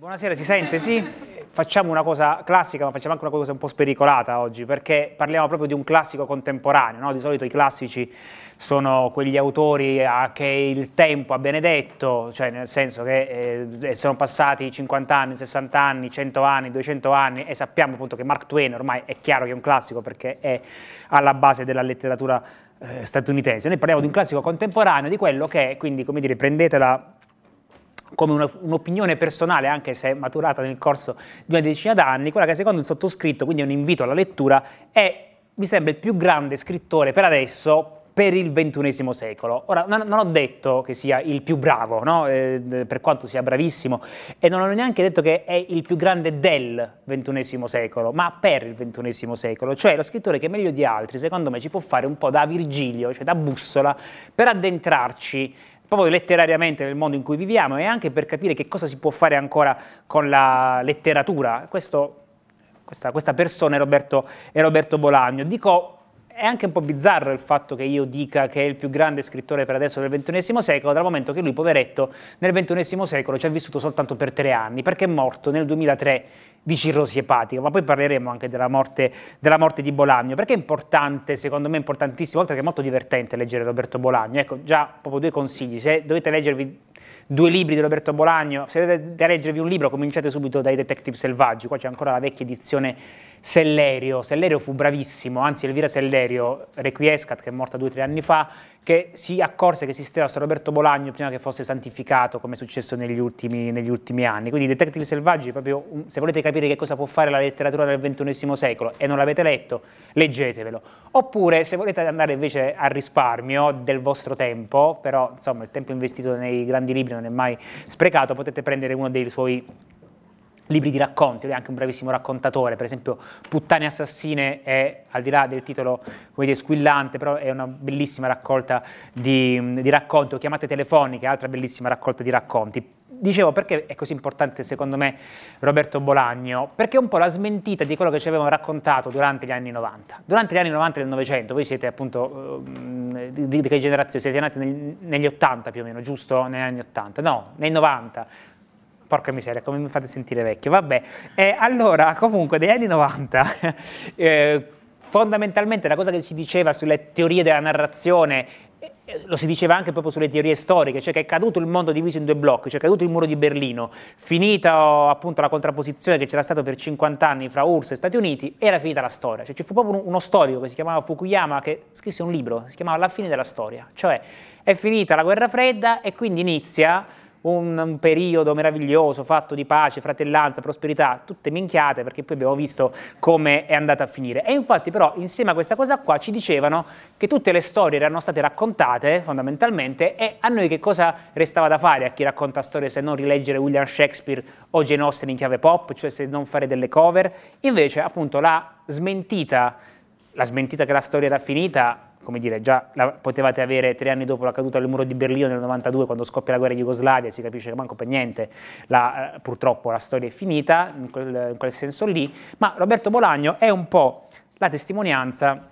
Buonasera, si sente? Sì? Facciamo una cosa classica, ma facciamo anche una cosa un po' spericolata oggi, perché parliamo proprio di un classico contemporaneo. No? Di solito i classici sono quegli autori che il tempo ha benedetto, cioè nel senso che eh, sono passati 50 anni, 60 anni, 100 anni, 200 anni e sappiamo appunto che Mark Twain ormai è chiaro che è un classico perché è alla base della letteratura eh, statunitense. Noi parliamo di un classico contemporaneo, di quello che, è, quindi come dire, prendetela come un'opinione personale, anche se maturata nel corso di una decina d'anni, quella che secondo il sottoscritto, quindi è un invito alla lettura, è, mi sembra, il più grande scrittore per adesso per il XXI secolo. Ora, non, ho detto che sia il più bravo, no? eh, per quanto sia bravissimo, e non ho neanche detto che è il più grande del XXI secolo, ma per il XXI secolo, cioè lo scrittore che meglio di altri, secondo me, ci può fare un po' da Virgilio, cioè da bussola, per addentrarci proprio letterariamente nel mondo in cui viviamo e anche per capire che cosa si può fare ancora con la letteratura. Questo, questa, questa persona è Roberto, è Roberto Bolagno. Dico è anche un po' bizzarro il fatto che io dica che è il più grande scrittore per adesso del XXI secolo, dal momento che lui, poveretto, nel XXI secolo ci ha vissuto soltanto per tre anni, perché è morto nel 2003 di cirrosi epatica, ma poi parleremo anche della morte, della morte, di Bolagno, perché è importante, secondo me è importantissimo, oltre che è molto divertente leggere Roberto Bolagno, ecco già proprio due consigli, se dovete leggervi due libri di Roberto Bolagno, se dovete leggervi un libro cominciate subito dai Detective Selvaggi, qua c'è ancora la vecchia edizione Sellerio. Sellerio fu bravissimo, anzi Elvira Sellerio, Requiescat, che è morta due o tre anni fa, che si accorse che esisteva San Roberto Bolagno prima che fosse santificato, come è successo negli ultimi, negli ultimi anni. Quindi Detective Selvaggi, proprio, se volete capire che cosa può fare la letteratura del XXI secolo e non l'avete letto, leggetevelo. Oppure, se volete andare invece al risparmio del vostro tempo, però insomma il tempo investito nei grandi libri non è mai sprecato, potete prendere uno dei suoi libri di racconti, lui è anche un bravissimo raccontatore, per esempio Puttane assassine è, al di là del titolo dire, squillante, però è una bellissima raccolta di, di racconti, o chiamate telefoniche, altra bellissima raccolta di racconti. Dicevo perché è così importante secondo me Roberto Bolagno? Perché è un po' la smentita di quello che ci avevano raccontato durante gli anni 90. Durante gli anni 90 del Novecento, voi siete appunto eh, di, di, che generazione? Siete nati negli 80 più o meno, giusto? Negli anni 80? No, nei 90 Porca miseria, come mi fate sentire vecchio? Vabbè, eh, allora comunque negli anni 90... eh, fondamentalmente la cosa che si diceva sulle teorie della narrazione eh, eh, lo si diceva anche proprio sulle teorie storiche, cioè che è caduto il mondo diviso in due blocchi, cioè è caduto il muro di Berlino, finita appunto la contrapposizione che c'era stata per 50 anni fra URSS e Stati Uniti, era finita la storia. Cioè, ci fu proprio uno storico che si chiamava Fukuyama che scrisse un libro, si chiamava La fine della storia, cioè è finita la guerra fredda e quindi inizia un, un periodo meraviglioso fatto di pace, fratellanza, prosperità, tutte minchiate perché poi abbiamo visto come è andata a finire. E infatti però insieme a questa cosa qua ci dicevano che tutte le storie erano state raccontate fondamentalmente e a noi che cosa restava da fare a chi racconta storie se non rileggere William Shakespeare o Jane Austen in chiave pop, cioè se non fare delle cover. Invece appunto la smentita, la smentita che la storia era finita come dire, già la, potevate avere tre anni dopo la caduta del muro di Berlino nel 92, quando scoppia la guerra di Jugoslavia, si capisce che manco per niente, la, eh, purtroppo la storia è finita, in quel, in quel senso lì, ma Roberto Bolagno è un po' la testimonianza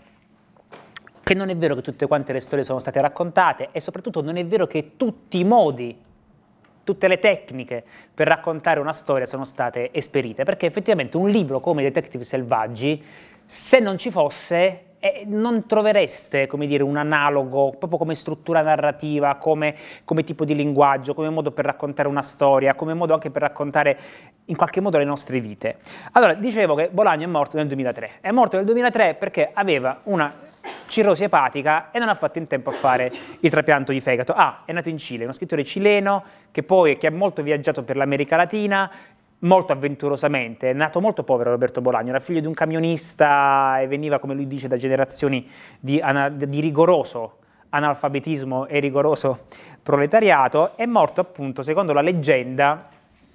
che non è vero che tutte quante le storie sono state raccontate e soprattutto non è vero che tutti i modi tutte le tecniche per raccontare una storia sono state esperite, perché effettivamente un libro come Detective Selvaggi, se non ci fosse, eh, non trovereste dire, un analogo proprio come struttura narrativa, come, come, tipo di linguaggio, come modo per raccontare una storia, come modo anche per raccontare in qualche modo le nostre vite. Allora, dicevo che Bolagno è morto nel 2003. È morto nel 2003 perché aveva una cirrosi epatica e non ha fatto in tempo a fare il trapianto di fegato. Ah, è nato in Cile, uno scrittore cileno che poi che ha molto viaggiato per l'America Latina, molto avventurosamente. È nato molto povero Roberto Bolagno, era figlio di un camionista e veniva, come lui dice, da generazioni di, di rigoroso analfabetismo e rigoroso proletariato. È morto appunto, secondo la leggenda,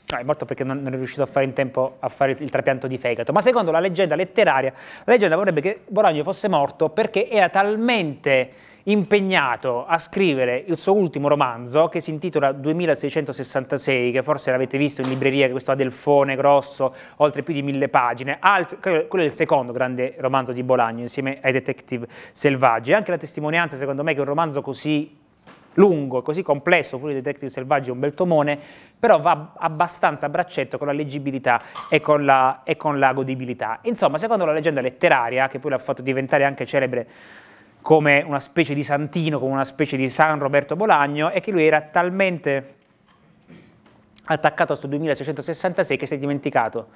No, cioè, è morto perché non è riuscito a fare in tempo a fare il trapianto di fegato, ma secondo la leggenda letteraria, la leggenda vorrebbe che Bologna fosse morto perché era talmente impegnato a scrivere il suo ultimo romanzo che si intitola 2666, che forse l'avete visto in libreria, questo Adelfone grosso, oltre più di mille pagine. Altro, quello è il secondo grande romanzo di Bolagno, insieme ai Detective Selvaggi. E anche la testimonianza, secondo me, che un romanzo così lungo e così complesso, pure i Detective Selvaggi è un bel tomone, però va abbastanza a braccetto con la leggibilità e con la, e con la godibilità. Insomma, secondo la leggenda letteraria, che poi l'ha fatto diventare anche celebre come una specie di santino, come una specie di San Roberto Bolagno, è che lui era talmente attaccato a questo 2666 che si è dimenticato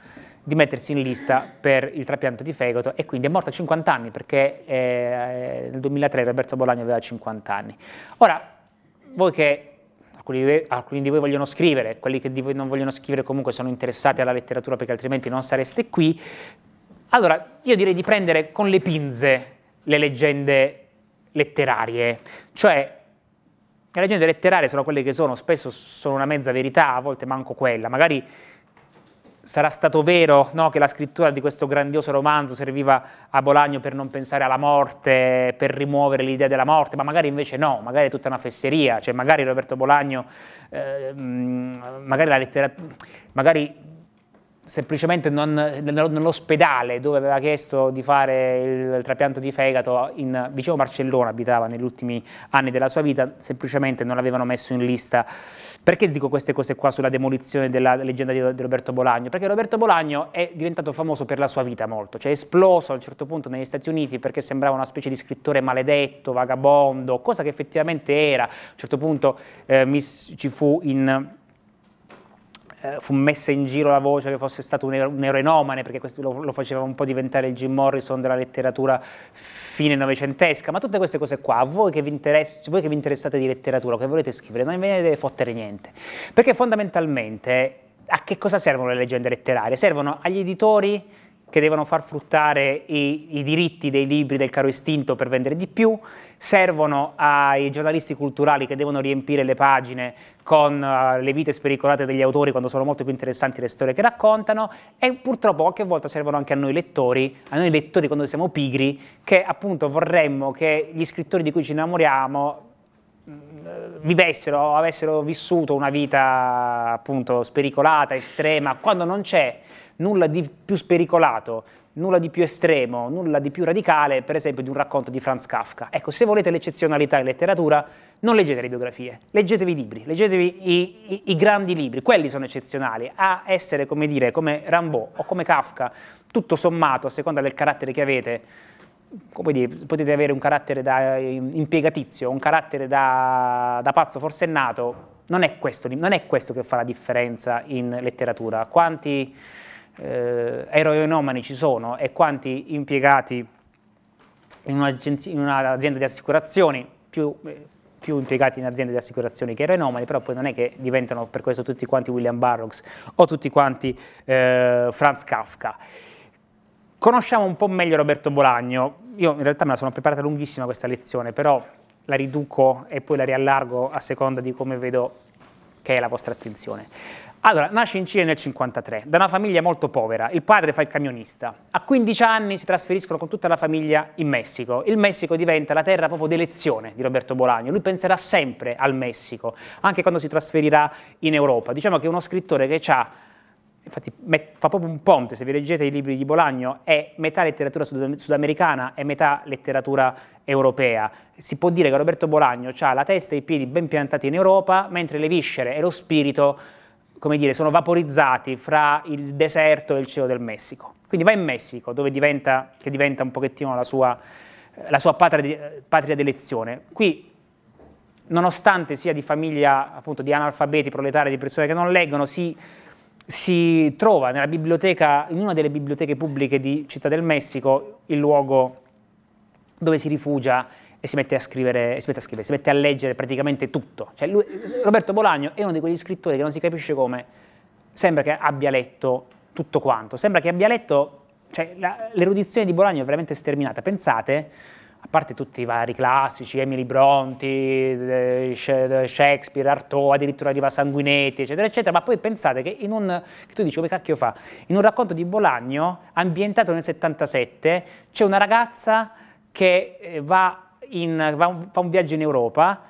di mettersi in lista per il trapianto di fegato e quindi è morto a 50 anni perché eh, nel 2003 Roberto Bolagno aveva 50 anni. Ora, voi che alcuni di voi vogliono scrivere, quelli che di voi non vogliono scrivere comunque sono interessati alla letteratura perché altrimenti non sareste qui, allora io direi di prendere con le pinze le leggende letterarie, cioè le leggende letterarie sono quelle che sono, spesso sono una mezza verità, a volte manco quella, magari sarà stato vero no, che la scrittura di questo grandioso romanzo serviva a Bolagno per non pensare alla morte, per rimuovere l'idea della morte, ma magari invece no, magari è tutta una fesseria, cioè magari Roberto Bolagno, eh, magari, magari semplicemente non, nell'ospedale dove aveva chiesto di fare il, trapianto di fegato in, vicino Barcellona abitava negli ultimi anni della sua vita semplicemente non l'avevano messo in lista perché dico queste cose qua sulla demolizione della leggenda di, di Roberto Bolagno perché Roberto Bolagno è diventato famoso per la sua vita molto cioè è esploso a un certo punto negli Stati Uniti perché sembrava una specie di scrittore maledetto vagabondo cosa che effettivamente era a un certo punto eh, mi, ci fu in eh, fu messa in giro la voce che fosse stato un, ero, un eroinomane, perché questo lo, lo, faceva un po' diventare il Jim Morrison della letteratura fine novecentesca, ma tutte queste cose qua, voi che vi, interess- voi che vi interessate di letteratura, che volete scrivere, non ve ne deve fottere niente, perché fondamentalmente a che cosa servono le leggende letterarie? Servono agli editori che devono far fruttare i, i diritti dei libri del caro istinto per vendere di più, servono ai giornalisti culturali che devono riempire le pagine con eh, le vite spericolate degli autori quando sono molto più interessanti le storie che raccontano e purtroppo qualche volta servono anche a noi lettori, a noi lettori quando siamo pigri, che appunto vorremmo che gli scrittori di cui ci innamoriamo mm, vivessero, avessero vissuto una vita appunto spericolata, estrema, quando non c'è nulla di più spericolato nulla di più estremo, nulla di più radicale, per esempio di un racconto di Franz Kafka. Ecco, se volete l'eccezionalità in letteratura, non leggete le biografie, leggetevi i libri, leggetevi i, i, i grandi libri, quelli sono eccezionali, a essere, come dire, come Rambaud o come Kafka, tutto sommato, a seconda del carattere che avete, come dire, potete avere un carattere da impiegatizio, un carattere da, da pazzo forsennato, non è, questo, non è questo che fa la differenza in letteratura. Quanti eh, aeronomani ci sono e quanti impiegati in, in un'azienda di assicurazioni, più, eh, più, impiegati in aziende di assicurazioni che aeronomani, però poi non è che diventano per questo tutti quanti William Burroughs o tutti quanti eh, Franz Kafka. Conosciamo un po' meglio Roberto Bolagno, io in realtà me la sono preparata lunghissima questa lezione, però la riduco e poi la riallargo a seconda di come vedo che è la vostra attenzione. Allora, nasce in Cile nel 1953, da una famiglia molto povera. Il padre fa il camionista. A 15 anni si trasferiscono con tutta la famiglia in Messico. Il Messico diventa la terra proprio d'elezione di Roberto Bolagno. Lui penserà sempre al Messico, anche quando si trasferirà in Europa. Diciamo che è uno scrittore che ha infatti fa proprio un ponte, se vi leggete i libri di Bolagno, è metà letteratura sud- sudamericana e metà letteratura europea. Si può dire che Roberto Bolagno ha la testa e i piedi ben piantati in Europa, mentre le viscere e lo spirito come dire, sono vaporizzati fra il deserto e il cielo del Messico. Quindi va in Messico, dove diventa, che diventa un pochettino la sua, eh, la sua patria, eh, patria d'elezione. Qui, nonostante sia di famiglia appunto di analfabeti, proletari, di persone che non leggono, si, si trova in una delle biblioteche pubbliche di Città del Messico, il luogo dove si rifugia e si mette a scrivere, si mette a, scrivere, si mette a leggere praticamente tutto. Cioè lui, Roberto Bolagno è uno di quegli scrittori che non si capisce come sembra che abbia letto tutto quanto, sembra che abbia letto, cioè la, l'erudizione di Bolagno è veramente sterminata, pensate, a parte tutti i vari classici, Emily Bronti, eh, Shakespeare, Artaud, addirittura arriva Sanguinetti, eccetera, eccetera, ma poi pensate che in un, che tu dici come cacchio fa, in un racconto di Bolagno, ambientato nel 77, c'è una ragazza che eh, va in, va un, fa un viaggio in Europa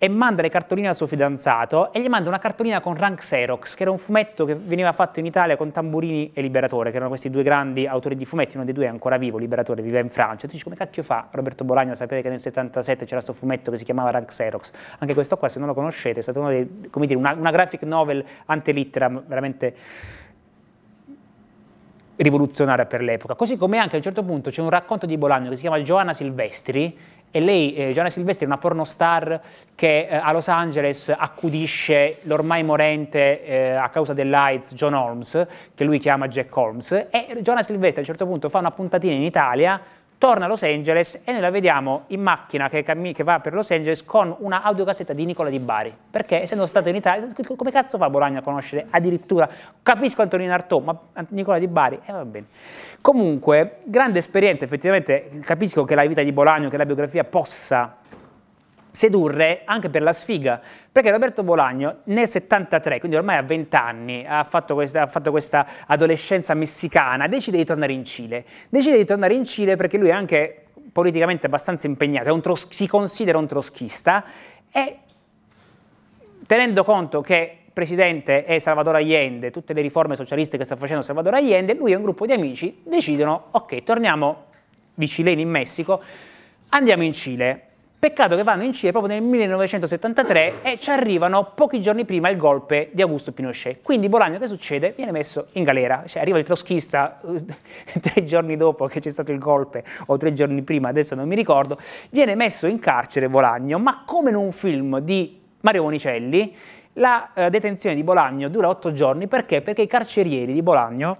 e manda le cartoline al suo fidanzato e gli manda una cartolina con Rank Xerox, che era un fumetto che veniva fatto in Italia con Tamburini e Liberatore, che erano questi due grandi autori di fumetti, uno dei due è ancora vivo, Liberatore vive in Francia. E Tu dici come cacchio fa Roberto Bolagno a sapere che nel 77 c'era questo fumetto che si chiamava Rank Xerox? Anche questo qua, se non lo conoscete, è stata una, una, una graphic novel antelittera veramente rivoluzionaria per l'epoca. Così come anche a un certo punto c'è un racconto di Bolagno che si chiama Giovanna Silvestri, e lei, eh, Gianna Silvestri, è una pornostar che eh, a Los Angeles accudisce l'ormai morente eh, a causa dell'AIDS John Holmes, che lui chiama Jack Holmes, e Gianna Silvestri a un certo punto fa una puntatina in Italia, torna a Los Angeles e noi la vediamo in macchina che, che va per Los Angeles con una audiocassetta di Nicola Di Bari, perché essendo stato in Italia, come cazzo fa Bologna a conoscere addirittura, capisco Antonino Artaud, ma Nicola Di Bari, e eh, va bene. Comunque, grande esperienza, effettivamente capisco che la vita di Bolagno, che la biografia possa sedurre anche per la sfiga, perché Roberto Bolagno nel 73, quindi ormai a 20 anni, ha fatto, questa, ha fatto, questa, adolescenza messicana, decide di tornare in Cile. Decide di tornare in Cile perché lui è anche politicamente abbastanza impegnato, un, si considera un trotschista e tenendo conto che presidente è Salvatore Allende, tutte le riforme socialiste che sta facendo Salvador Allende, lui e un gruppo di amici decidono, ok, torniamo di cileni in Messico, andiamo in Cile. Peccato che vanno in Cile proprio nel 1973 e ci arrivano pochi giorni prima il golpe di Augusto Pinochet. Quindi Bolagno che succede? Viene messo in galera. Cioè arriva il troschista tre giorni dopo che c'è stato il golpe, o tre giorni prima, adesso non mi ricordo, viene messo in carcere Bolagno, ma come in un film di Mario Monicelli, la eh, detenzione di Bolagno dura otto giorni perché? Perché i carcerieri di Bolagno,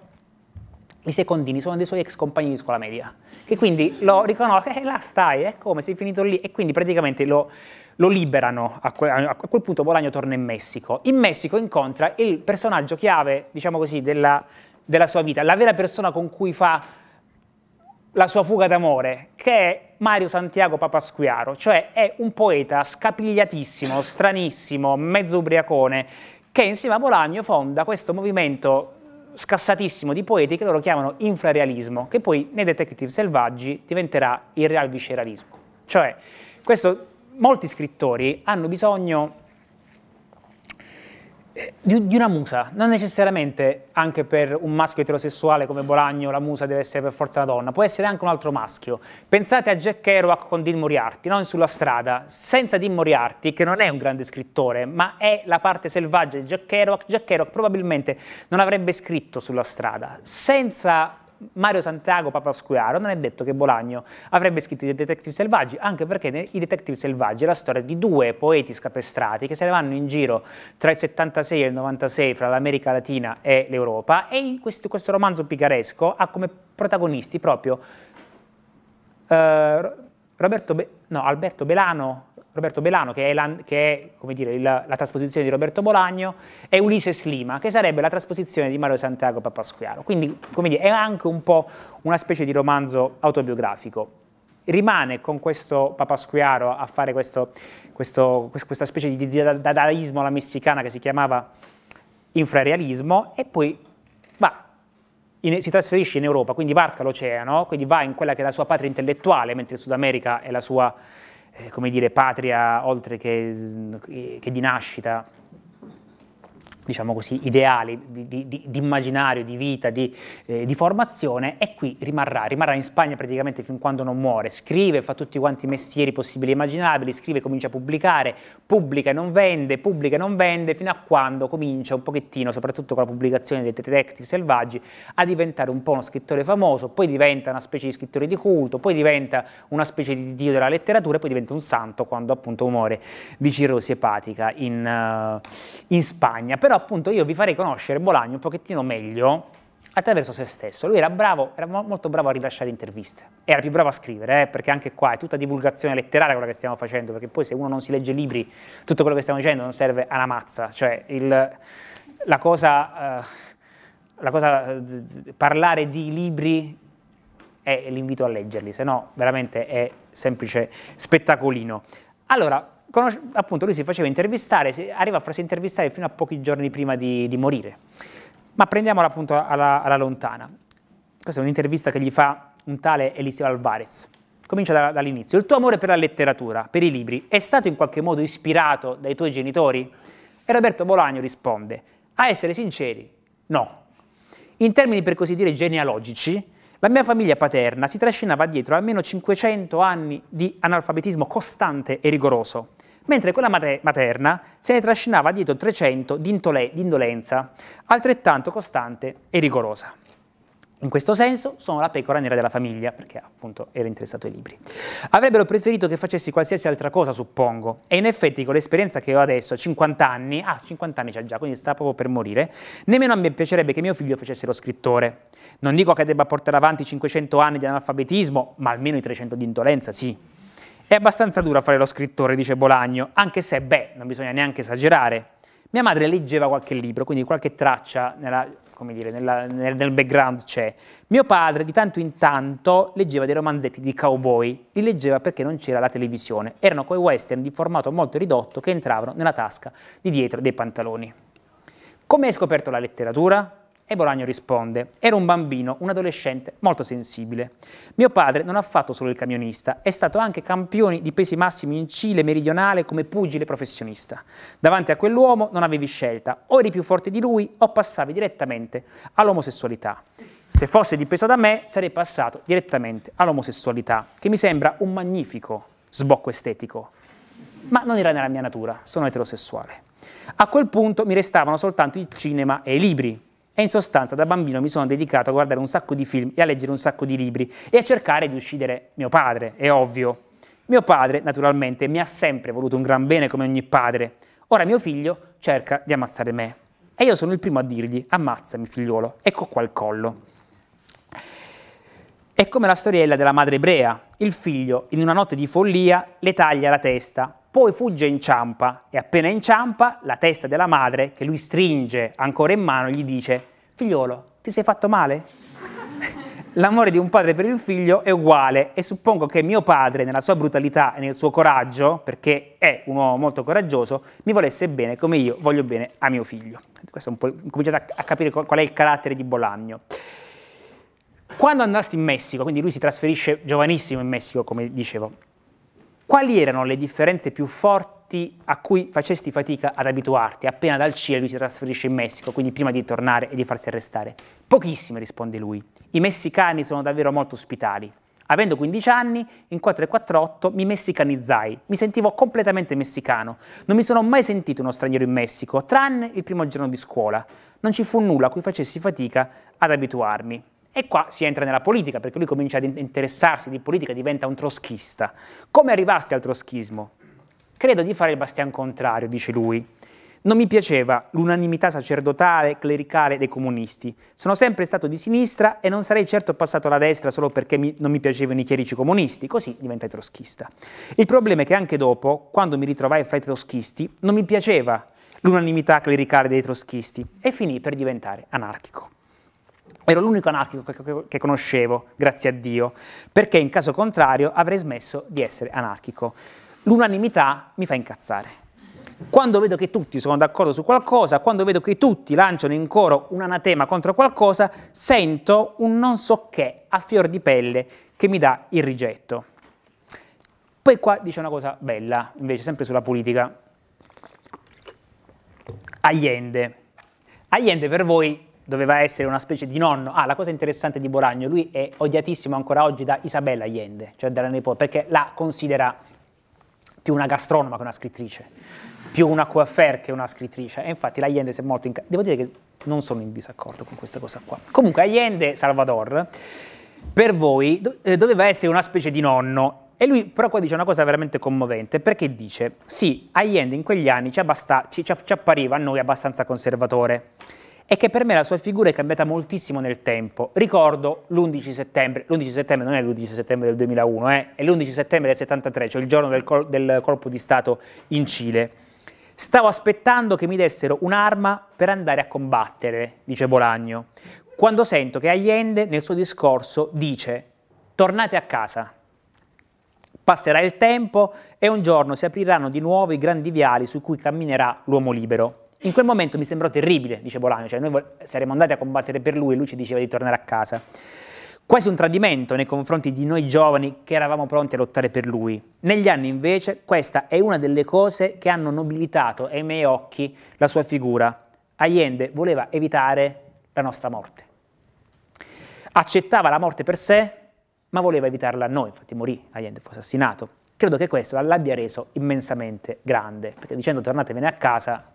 i secondini, sono dei suoi ex compagni di scuola media, che quindi lo riconoscono, eh là stai, è eh, come, sei finito lì, e quindi praticamente lo, lo liberano, a, que a, quel punto Bolagno torna in Messico. In Messico incontra il personaggio chiave, diciamo così, della, della sua vita, la vera persona con cui fa la sua fuga d'amore, che è Mario Santiago Papasquiaro, cioè è un poeta scapigliatissimo, stranissimo, mezzo ubriacone, che insieme a Bolagno fonda questo movimento scassatissimo di poeti che loro chiamano infrarealismo, che poi nei Detective Selvaggi diventerà il real visceralismo. Cioè, questo, molti scrittori hanno bisogno di, di, una musa, non necessariamente anche per un maschio eterosessuale come Bolagno la musa deve essere per forza la donna, può essere anche un altro maschio. Pensate a Jack Kerouac con Dean Moriarty, non sulla strada, senza Dean Moriarty, che non è un grande scrittore, ma è la parte selvaggia di Jack Kerouac, Jack Kerouac probabilmente non avrebbe scritto sulla strada. Senza Mario Santiago Papasquiaro non è detto che Bolagno avrebbe scritto i detective selvaggi, anche perché i detective selvaggi è la storia di due poeti scapestrati che se ne vanno in giro tra il 76 e il 96 fra l'America Latina e l'Europa e questo, questo, romanzo picaresco ha come protagonisti proprio eh, Be no, Alberto Belano, Roberto Belano, che è, la, che è dire, il, la trasposizione di Roberto Bolagno, e Ulisse Slima, che sarebbe la trasposizione di Mario Santiago Papasquiaro. Quindi dire, è anche un po' una specie di romanzo autobiografico rimane con questo Papasquiaro a fare questo, questo, questa specie di dadaismo alla messicana che si chiamava infrarealismo e poi va, in, si trasferisce in Europa, quindi varca l'oceano, quindi va in quella che è la sua patria intellettuale, mentre il Sud America è la sua eh, come dire, patria oltre che, che di nascita diciamo così, ideali, di, di, di immaginario, di vita, di, eh, di, formazione e qui rimarrà, rimarrà in Spagna praticamente fin quando non muore, scrive, fa tutti quanti i mestieri possibili e immaginabili, scrive, comincia a pubblicare, pubblica e non vende, pubblica e non vende, fino a quando comincia un pochettino, soprattutto con la pubblicazione dei Detective Selvaggi, a diventare un po' uno scrittore famoso, poi diventa una specie di scrittore di culto, poi diventa una specie di dio della letteratura e poi diventa un santo quando appunto muore di cirrosi epatica in, uh, in Spagna. Però appunto io vi farei conoscere Bolagno un pochettino meglio attraverso se stesso. Lui era bravo, era molto bravo a rilasciare interviste. Era più bravo a scrivere, eh, perché anche qua è tutta divulgazione letteraria quella che stiamo facendo, perché poi se uno non si legge libri, tutto quello che stiamo dicendo non serve alla mazza. Cioè, il, la cosa, eh, la cosa eh, parlare di libri è l'invito a leggerli, se no veramente è semplice spettacolino. Allora, conosce, appunto lui si faceva intervistare, si arriva a farsi intervistare fino a pochi giorni prima di, di morire. Ma prendiamola appunto alla, alla lontana. Questa è un'intervista che gli fa un tale Eliseo Alvarez. Comincia da, dall'inizio. Il tuo amore per la letteratura, per i libri, è stato in qualche modo ispirato dai tuoi genitori? E Roberto Bolagno risponde, a essere sinceri, no. In termini per così dire genealogici, la mia famiglia paterna si trascinava dietro almeno 500 anni di analfabetismo costante e rigoroso, mentre quella materna se ne trascinava dietro 300 di, indolenza, altrettanto costante e rigorosa. In questo senso sono la pecora nera della famiglia, perché appunto ero interessato ai libri. Avrebbero preferito che facessi qualsiasi altra cosa, suppongo, e in effetti con l'esperienza che ho adesso, 50 anni, ah 50 anni c'ha già, quindi sta proprio per morire, nemmeno a me piacerebbe che mio figlio facesse lo scrittore. Non dico che debba portare avanti 500 anni di analfabetismo, ma almeno i 300 di indolenza, sì. È abbastanza dura fare lo scrittore, dice Bolagno, anche se, beh, non bisogna neanche esagerare. Mia madre leggeva qualche libro, quindi qualche traccia nella come dire, nella, nel, nel background c'è. Mio padre di tanto in tanto leggeva dei romanzetti di cowboy, li leggeva perché non c'era la televisione, erano quei western di formato molto ridotto che entravano nella tasca di dietro dei pantaloni. Come hai scoperto la letteratura? E Bolagno risponde, ero un bambino, un adolescente molto sensibile. Mio padre non ha fatto solo il camionista, è stato anche campione di pesi massimi in Cile meridionale come pugile professionista. Davanti a quell'uomo non avevi scelta, o eri più forte di lui o passavi direttamente all'omosessualità. Se fosse dipeso da me sarei passato direttamente all'omosessualità, che mi sembra un magnifico sbocco estetico. Ma non era nella mia natura, sono eterosessuale. A quel punto mi restavano soltanto il cinema e i libri, e in sostanza da bambino mi sono dedicato a guardare un sacco di film e a leggere un sacco di libri e a cercare di uccidere mio padre, è ovvio. Mio padre, naturalmente, mi ha sempre voluto un gran bene come ogni padre. Ora mio figlio cerca di ammazzare me. E io sono il primo a dirgli, ammazzami figliolo, ecco qua il collo. È come la storiella della madre ebrea. Il figlio, in una notte di follia, le taglia la testa, poi fugge e inciampa e appena inciampa, la testa della madre, che lui stringe ancora in mano, gli dice «Figliolo, ti sei fatto male?» L'amore di un padre per il figlio è uguale e suppongo che mio padre, nella sua brutalità e nel suo coraggio, perché è un uomo molto coraggioso, mi volesse bene come io voglio bene a mio figlio. Questo è un po', cominciate a capire qual è il carattere di Bolagno. Quando andaste in Messico, quindi lui si trasferisce giovanissimo in Messico, come dicevo, quali erano le differenze più forti a cui facesti fatica ad abituarti? Appena dal Cile lui si trasferisce in Messico, quindi prima di tornare e di farsi arrestare. Pochissime, risponde lui. I messicani sono davvero molto ospitali. Avendo 15 anni, in 448 mi messicanizzai, mi sentivo completamente messicano. Non mi sono mai sentito uno straniero in Messico, tranne il primo giorno di scuola. Non ci fu nulla a cui facessi fatica ad abituarmi. E qua si entra nella politica, perché lui comincia ad interessarsi di politica, diventa un troschista. Come arrivasti al troschismo? Credo di fare il bastian contrario, dice lui. Non mi piaceva l'unanimità sacerdotale, clericale dei comunisti. Sono sempre stato di sinistra e non sarei certo passato alla destra solo perché mi, non mi piacevano i chierici comunisti, così diventai troschista. Il problema è che anche dopo, quando mi ritrovai fra i troschisti, non mi piaceva l'unanimità clericale dei troschisti e finì per diventare anarchico. Ero l'unico anarchico che conoscevo, grazie a Dio, perché in caso contrario avrei smesso di essere anarchico. L'unanimità mi fa incazzare. Quando vedo che tutti sono d'accordo su qualcosa, quando vedo che tutti lanciano in coro un anatema contro qualcosa, sento un non so che a fior di pelle che mi dà il rigetto. Poi qua dice una cosa bella, invece, sempre sulla politica. Allende. Allende per voi doveva essere una specie di nonno. Ah, la cosa interessante di Boragno, lui è odiatissimo ancora oggi da Isabella Allende, cioè dalla nipote, perché la considera più una gastronoma che una scrittrice, più una coiffure che una scrittrice. E infatti l'Allende si è molto... Inca- Devo dire che non sono in disaccordo con questa cosa qua. Comunque Allende, Salvador, per voi do- eh, doveva essere una specie di nonno. E lui però qua dice una cosa veramente commovente, perché dice, sì, Allende in quegli anni ci, abbasta- ci, ci appariva a noi abbastanza conservatore e che per me la sua figura è cambiata moltissimo nel tempo. Ricordo l'11 settembre, l'11 settembre non è l'11 settembre del 2001, eh, è l'11 settembre del 73, cioè il giorno del, col del colpo di Stato in Cile. Stavo aspettando che mi dessero un'arma per andare a combattere, dice Bolagno, quando sento che Allende nel suo discorso dice tornate a casa. Passerà il tempo e un giorno si apriranno di nuovo i grandi viali su cui camminerà l'uomo libero. In quel momento mi sembrò terribile, dice Bolaño, cioè noi saremmo andati a combattere per lui e lui ci diceva di tornare a casa. Quasi un tradimento nei confronti di noi giovani che eravamo pronti a lottare per lui. Negli anni invece questa è una delle cose che hanno nobilitato ai miei occhi la sua figura. Allende voleva evitare la nostra morte. Accettava la morte per sé, ma voleva evitarla a noi, infatti morì, Allende fu assassinato. Credo che questo l'abbia reso immensamente grande, perché dicendo tornatevene a casa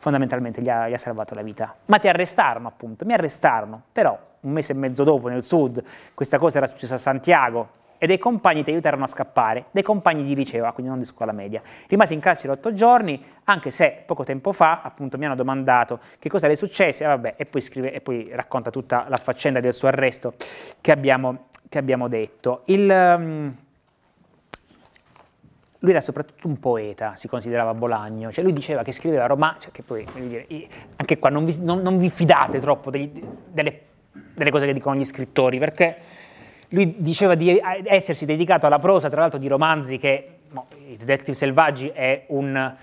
fondamentalmente gli ha, gli ha salvato la vita. Ma ti arrestarono appunto, mi arrestarono, però un mese e mezzo dopo nel sud questa cosa era successa a Santiago, e dei compagni ti aiutarono a scappare, dei compagni di liceo, ah, quindi non di scuola media. Rimasi in carcere otto giorni, anche se poco tempo fa appunto mi hanno domandato che cosa le successe, e, ah, vabbè, e, poi, scrive, e poi racconta tutta la faccenda del suo arresto che abbiamo, che abbiamo detto. Il... Um, lui era soprattutto un poeta, si considerava Bolagno, cioè lui diceva che scriveva romanzi, cioè che poi, dire, anche qua non vi, non, non vi fidate troppo degli, delle, delle, cose che dicono gli scrittori, perché lui diceva di essersi dedicato alla prosa, tra l'altro di romanzi che, no, i Detective Selvaggi è un,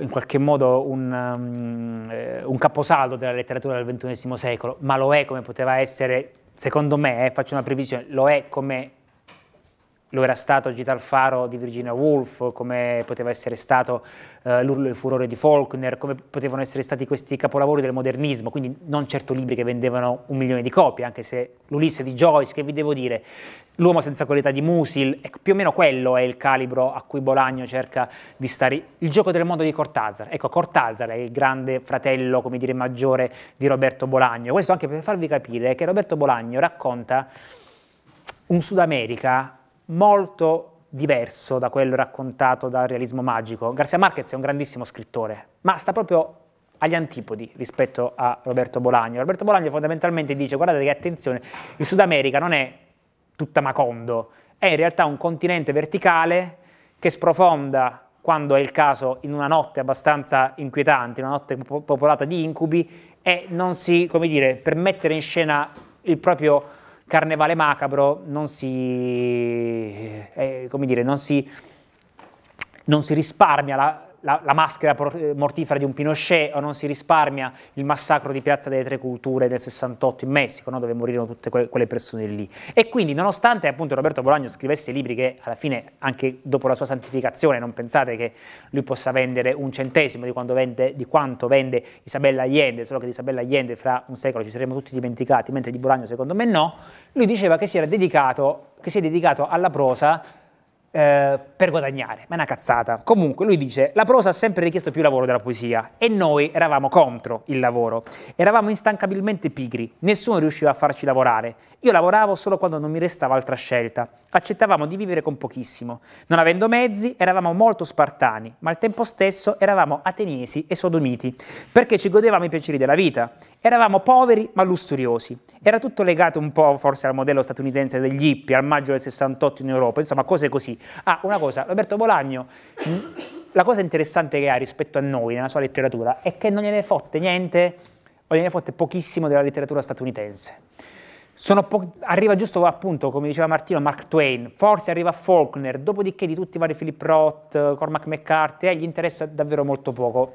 in qualche modo un, um, un caposaldo della letteratura del XXI secolo, ma lo è come poteva essere, secondo me, eh, faccio una previsione, lo è come lo era stato Gita Faro di Virginia Woolf, come poteva essere stato eh, L'Urlo e il Furore di Faulkner, come potevano essere stati questi capolavori del modernismo, quindi non certo libri che vendevano un milione di copie, anche se l'Ulisse di Joyce, che vi devo dire, L'uomo senza qualità di Musil, più o meno quello è il calibro a cui Bolagno cerca di stare. Il gioco del mondo di Cortázar, ecco Cortázar è il grande fratello, come dire, maggiore di Roberto Bolagno. Questo anche per farvi capire che Roberto Bolagno racconta un Sud America molto diverso da quello raccontato dal realismo magico. Garcia Marquez è un grandissimo scrittore, ma sta proprio agli antipodi rispetto a Roberto Bolagno. Roberto Bolagno fondamentalmente dice guardate che attenzione, il Sud America non è tutta macondo, è in realtà un continente verticale che sprofonda quando è il caso in una notte abbastanza inquietante, una notte popolata di incubi e non si, come dire, per mettere in scena il proprio Carnevale Macabro non si, eh, come dire, non si, non si risparmia la, la, la, maschera eh, mortifera di un Pinochet o non si risparmia il massacro di Piazza delle Tre Culture del 68 in Messico, no? dove morirono tutte que quelle persone lì. E quindi, nonostante appunto Roberto Bologna scrivesse libri che alla fine, anche dopo la sua santificazione, non pensate che lui possa vendere un centesimo di, vende, di quanto vende Isabella Allende, solo che di Isabella Allende fra un secolo ci saremmo tutti dimenticati, mentre di Bologna secondo me no, lui diceva che si era dedicato, che si è dedicato alla prosa eh, per guadagnare. Ma è una cazzata. Comunque lui dice, la prosa ha sempre richiesto più lavoro della poesia e noi eravamo contro il lavoro. Eravamo instancabilmente pigri, nessuno riusciva a farci lavorare. Io lavoravo solo quando non mi restava altra scelta. Accettavamo di vivere con pochissimo. Non avendo mezzi, eravamo molto spartani, ma al tempo stesso eravamo ateniesi e sodomiti, perché ci godevamo i piaceri della vita. Eravamo poveri ma lussuriosi. Era tutto legato un po' forse al modello statunitense degli hippie al maggio del 68 in Europa, insomma cose così. Ah, una cosa, Roberto Bolagno, la cosa interessante che ha rispetto a noi nella sua letteratura è che non gliene fotte niente, o gliene fotte pochissimo della letteratura statunitense. Po- arriva giusto appunto, come diceva Martino, Mark Twain, forse arriva Faulkner, dopodiché di tutti i vari Philip Roth, Cormac McCarthy, eh, gli interessa davvero molto poco.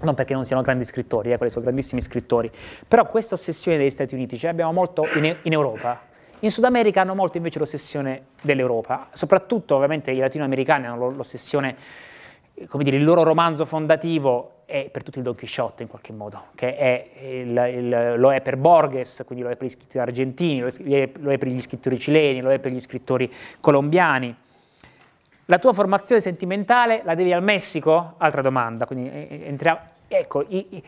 Non perché non siano grandi scrittori, eh, quelli sono grandissimi scrittori, però questa ossessione degli Stati Uniti ce l'abbiamo molto in, e- in Europa, in Sud America hanno molto invece l'ossessione dell'Europa, soprattutto ovviamente i latinoamericani hanno l'ossessione, eh, come dire, il loro romanzo fondativo è per tutti il Don Quixote in qualche modo, che è il, il, lo è per Borges, quindi lo è per gli scrittori argentini, lo è, lo è per gli scrittori cileni, lo è per gli scrittori colombiani. La tua formazione sentimentale la devi al Messico? Altra domanda, quindi eh, eh, entriamo... Ecco, i, i,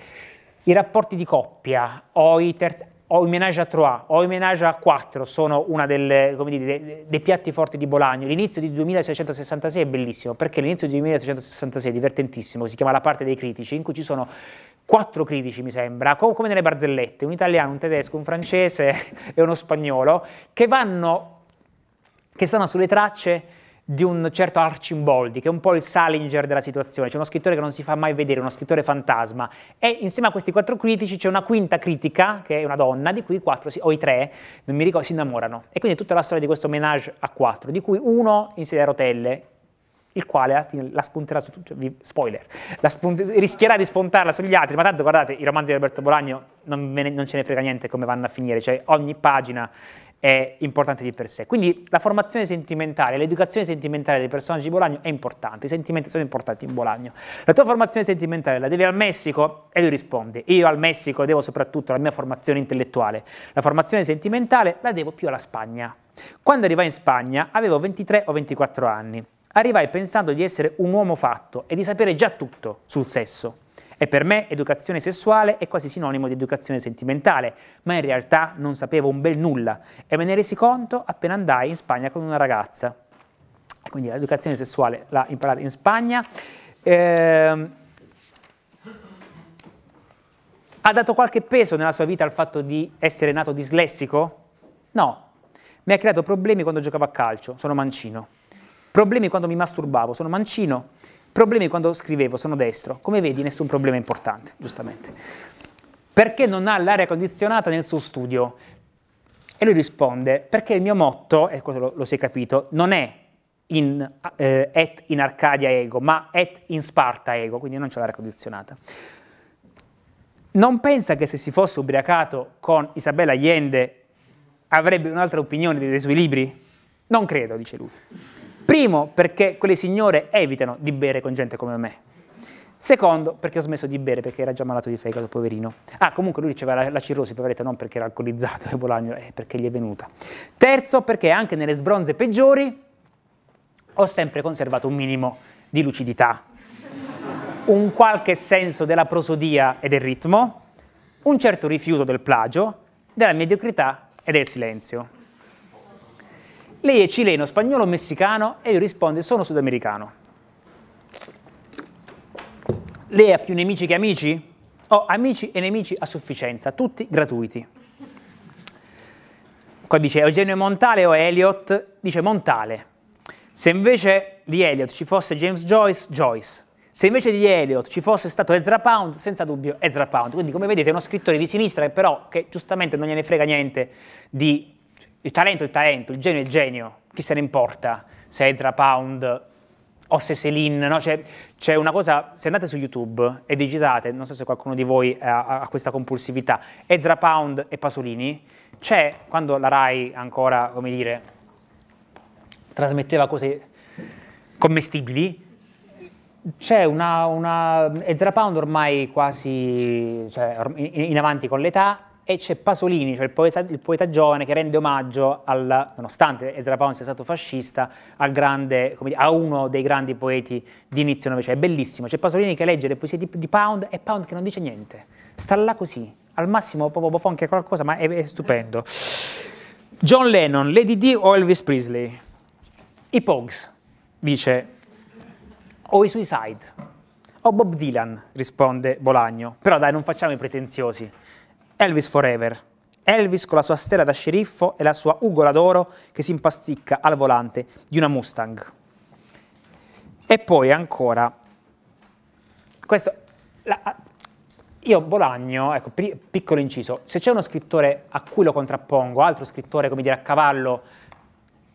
i rapporti di coppia o i terzi o i menage a trois o i menage a quattro sono uno dei, dei piatti forti di Bologna. L'inizio di 2666 è bellissimo perché l'inizio di 2666 è divertentissimo, si chiama La parte dei critici, in cui ci sono quattro critici mi sembra, come nelle barzellette, un italiano, un tedesco, un francese e uno spagnolo, che vanno, che stanno sulle tracce di un certo Arcimboldi, che è un po' il Salinger della situazione, c'è uno scrittore che non si fa mai vedere, uno scrittore fantasma. E insieme a questi quattro critici c'è una quinta critica, che è una donna, di cui i quattro, o i tre, non mi ricordo, si innamorano. E quindi è tutta la storia di questo menage a quattro, di cui uno in sedia a rotelle, il quale alla fine la spunterà su tutti, cioè, spoiler, spunt- rischierà di spuntarla sugli altri, ma tanto guardate, i romanzi di Roberto Bolagno non, ne, non ce ne frega niente come vanno a finire, cioè ogni pagina è importante di per sé. Quindi la formazione sentimentale, l'educazione sentimentale dei personaggi di Bolagno è importante, i sentimenti sono importanti in Bolagno. La tua formazione sentimentale la devi al Messico? E lui risponde, io al Messico devo soprattutto la mia formazione intellettuale, la formazione sentimentale la devo più alla Spagna. Quando arrivai in Spagna avevo 23 o 24 anni, arrivai pensando di essere un uomo fatto e di sapere già tutto sul sesso. E per me educazione sessuale è quasi sinonimo di educazione sentimentale, ma in realtà non sapevo un bel nulla e me ne resi conto appena andai in Spagna con una ragazza. Quindi l'educazione sessuale l'ha imparata in Spagna. Eh, ha dato qualche peso nella sua vita al fatto di essere nato dislessico? No. Mi ha creato problemi quando giocavo a calcio, sono mancino. Problemi quando mi masturbavo, sono mancino. Problemi quando scrivevo, sono destro. Come vedi, nessun problema importante, giustamente. Perché non ha l'aria condizionata nel suo studio? E lui risponde, perché il mio motto, e questo lo, lo si è capito, non è in, eh, et in Arcadia ego, ma et in Sparta ego, quindi non c'è l'aria condizionata. Non pensa che se si fosse ubriacato con Isabella Allende avrebbe un'altra opinione dei suoi libri? Non credo, dice lui. Primo, perché quelle signore evitano di bere con gente come me. Secondo, perché ho smesso di bere perché era già malato di fegato, poverino. Ah, comunque lui diceva la, la cirrosi, poveretto, non perché era alcolizzato e Bolagno, è perché gli è venuta. Terzo, perché anche nelle sbronze peggiori ho sempre conservato un minimo di lucidità, un qualche senso della prosodia e del ritmo, un certo rifiuto del plagio, della mediocrità e del silenzio. Lei è cileno, spagnolo o messicano? E io rispondo, sono sudamericano. Lei ha più nemici che amici? Ho oh, amici e nemici a sufficienza, tutti gratuiti. Qua dice Eugenio Montale o Eliot? Dice Montale. Se invece di Eliot ci fosse James Joyce, Joyce. Se invece di Eliot ci fosse stato Ezra Pound, senza dubbio Ezra Pound. Quindi come vedete è uno scrittore di sinistra però che giustamente non gliene frega niente di il talento è il talento, il genio è il genio, chi se ne importa se è Ezra Pound o se è Selin, no? c'è, una cosa, se andate su YouTube e digitate, non so se qualcuno di voi ha, ha questa compulsività, Ezra Pound e Pasolini, c'è, quando la RAI ancora, come dire, trasmetteva cose commestibili, c'è una, una, Ezra Pound ormai quasi cioè, in, in avanti con l'età e c'è Pasolini, cioè il poeta, il poeta, giovane che rende omaggio, al, nonostante Ezra Pound sia stato fascista, grande, dire, a uno dei grandi poeti di inizio Novecento. È bellissimo, c'è Pasolini che legge le poesie di, di Pound e Pound che non dice niente, sta là così, al massimo proprio fa anche qualcosa, ma è, è stupendo. John Lennon, Lady D o Elvis Presley? I Pogs, dice, o i Suicide, o Bob Dylan, risponde Bolagno. Però dai, non facciamo i pretenziosi. Elvis Forever. Elvis con la sua stella da sceriffo e la sua ugola d'oro che si impasticca al volante di una Mustang. E poi ancora, questo, la, io Bolagno, ecco, piccolo inciso, se c'è uno scrittore a cui lo contrappongo, altro scrittore, come dire, a cavallo,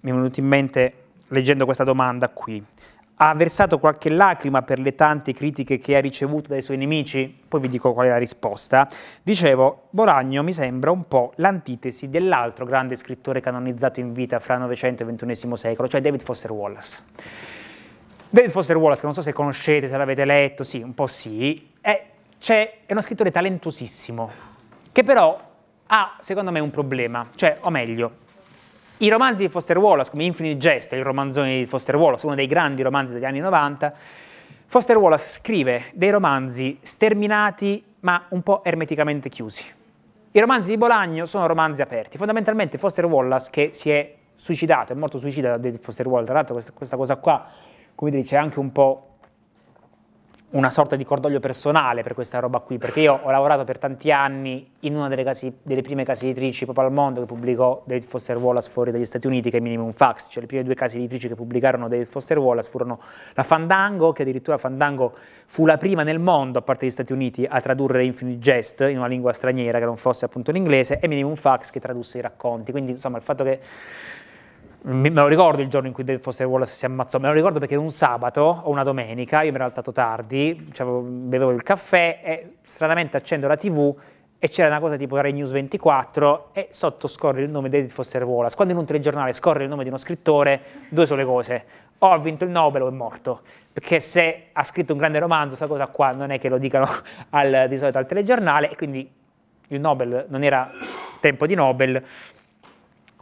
mi è venuto in mente leggendo questa domanda qui ha versato qualche lacrima per le tante critiche che ha ricevuto dai suoi nemici? Poi vi dico qual è la risposta. Dicevo, Boragno mi sembra un po' l'antitesi dell'altro grande scrittore canonizzato in vita fra Novecento e XXI secolo, cioè David Foster Wallace. David Foster Wallace, che non so se conoscete, se l'avete letto, sì, un po' sì, è, cioè, è uno scrittore talentosissimo, che però ha, secondo me, un problema. Cioè, o meglio, i romanzi di Foster Wallace, come Infinite Jest, il romanzone di Foster Wallace, uno dei grandi romanzi degli anni 90, Foster Wallace scrive dei romanzi sterminati ma un po' ermeticamente chiusi. I romanzi di Bolagno sono romanzi aperti. Fondamentalmente Foster Wallace che si è suicidato, è morto suicida da Foster Wallace, tra l'altro questa, questa cosa qua, come dire, c'è anche un po' una sorta di cordoglio personale per questa roba qui, perché io ho lavorato per tanti anni in una delle, case, delle prime case editrici proprio al mondo che pubblicò David Foster Wallace fuori dagli Stati Uniti, che è Minimum Fax, cioè le prime due case editrici che pubblicarono David Foster Wallace furono la Fandango, che addirittura Fandango fu la prima nel mondo, a parte gli Stati Uniti, a tradurre Infinite Jest in una lingua straniera che non fosse appunto l'inglese, e Minimum Fax che tradusse i racconti, quindi insomma il fatto che me lo ricordo il giorno in cui David Foster Wallace si ammazzò, me lo ricordo perché un sabato o una domenica, io mi ero alzato tardi, cioè, bevevo il caffè e stranamente accendo la tv e c'era una cosa tipo Rai News 24 e sotto scorre il nome di David Foster Wallace. Quando in un telegiornale scorre il nome di uno scrittore, due sole cose. O ha vinto il Nobel o è morto. Perché se ha scritto un grande romanzo, questa cosa qua non è che lo dicano al, di solito al telegiornale e quindi il Nobel non era tempo di Nobel,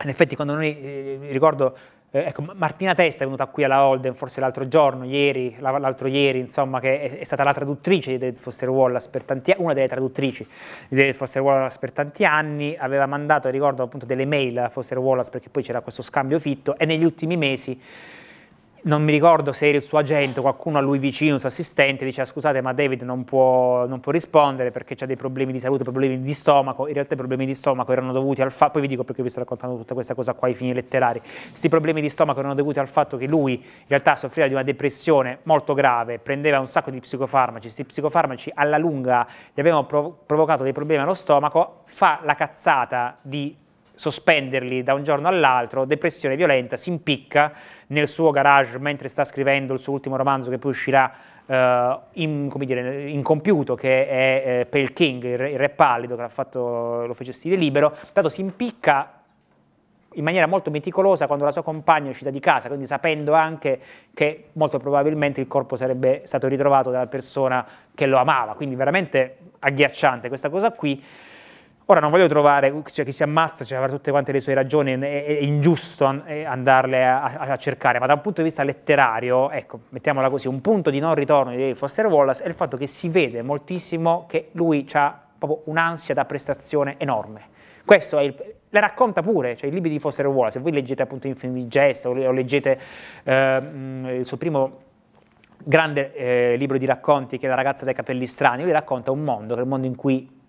in effetti quando noi, eh, ricordo, eh, ecco, Martina Testa è venuta qui alla Holden forse l'altro giorno, ieri, l'altro ieri, insomma, che è, è, stata la traduttrice di David Foster Wallace per tanti una delle traduttrici di David Foster Wallace per tanti anni, aveva mandato, ricordo appunto, delle mail a Foster Wallace perché poi c'era questo scambio fitto e negli ultimi mesi non mi ricordo se era il suo agente, qualcuno a lui vicino, il suo assistente, diceva scusate ma David non può, non può rispondere perché ha dei problemi di salute, problemi di stomaco, in realtà i problemi di stomaco erano dovuti al fatto, poi vi dico perché vi sto raccontando tutta questa cosa qua ai fini letterari, questi problemi di stomaco erano dovuti al fatto che lui in realtà soffriva di una depressione molto grave, prendeva un sacco di psicofarmaci, questi psicofarmaci alla lunga gli avevano prov provocato dei problemi allo stomaco, fa la cazzata di sospenderli da un giorno all'altro, depressione violenta, si impicca nel suo garage mentre sta scrivendo il suo ultimo romanzo che poi uscirà Uh, in, dire, incompiuto che è eh, Pale King, il re, il re pallido che fatto, lo fece stile libero, dato si impicca in maniera molto meticolosa quando la sua compagna è uscita di casa, quindi sapendo anche che molto probabilmente il corpo sarebbe stato ritrovato dalla persona che lo amava, quindi veramente agghiacciante questa cosa qui. Ora non voglio trovare, cioè chi si ammazza cioè, avrà tutte quante le sue ragioni, è, è ingiusto an, è eh, andarle a, a, cercare, ma da un punto di vista letterario, ecco, mettiamola così, un punto di non ritorno di Foster Wallace è il fatto che si vede moltissimo che lui ha proprio un'ansia da prestazione enorme. Questo è il, la racconta pure, cioè i libri di Foster Wallace, se voi leggete appunto Infimi di Gesta o, leggete eh, il suo primo grande eh, libro di racconti che è La ragazza dai capelli strani, lui racconta un mondo, che è il mondo in cui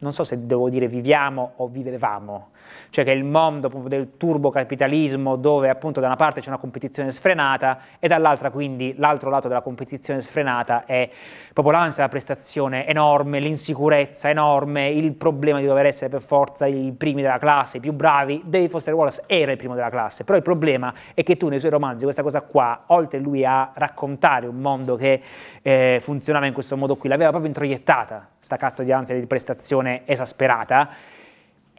non so se devo dire viviamo o vivevamo, cioè che è il mondo del turbocapitalismo dove appunto da una parte c'è una competizione sfrenata e dall'altra quindi l'altro lato della competizione sfrenata è proprio l'ansia della prestazione enorme, l'insicurezza enorme, il problema di dover essere per forza i primi della classe, i più bravi. David Foster Wallace era il primo della classe, però il problema è che tu nei suoi romanzi questa cosa qua, oltre lui a raccontare un mondo che eh, funzionava in questo modo qui, l'aveva proprio introiettata, sta cazzo di ansia di prestazione esasperata,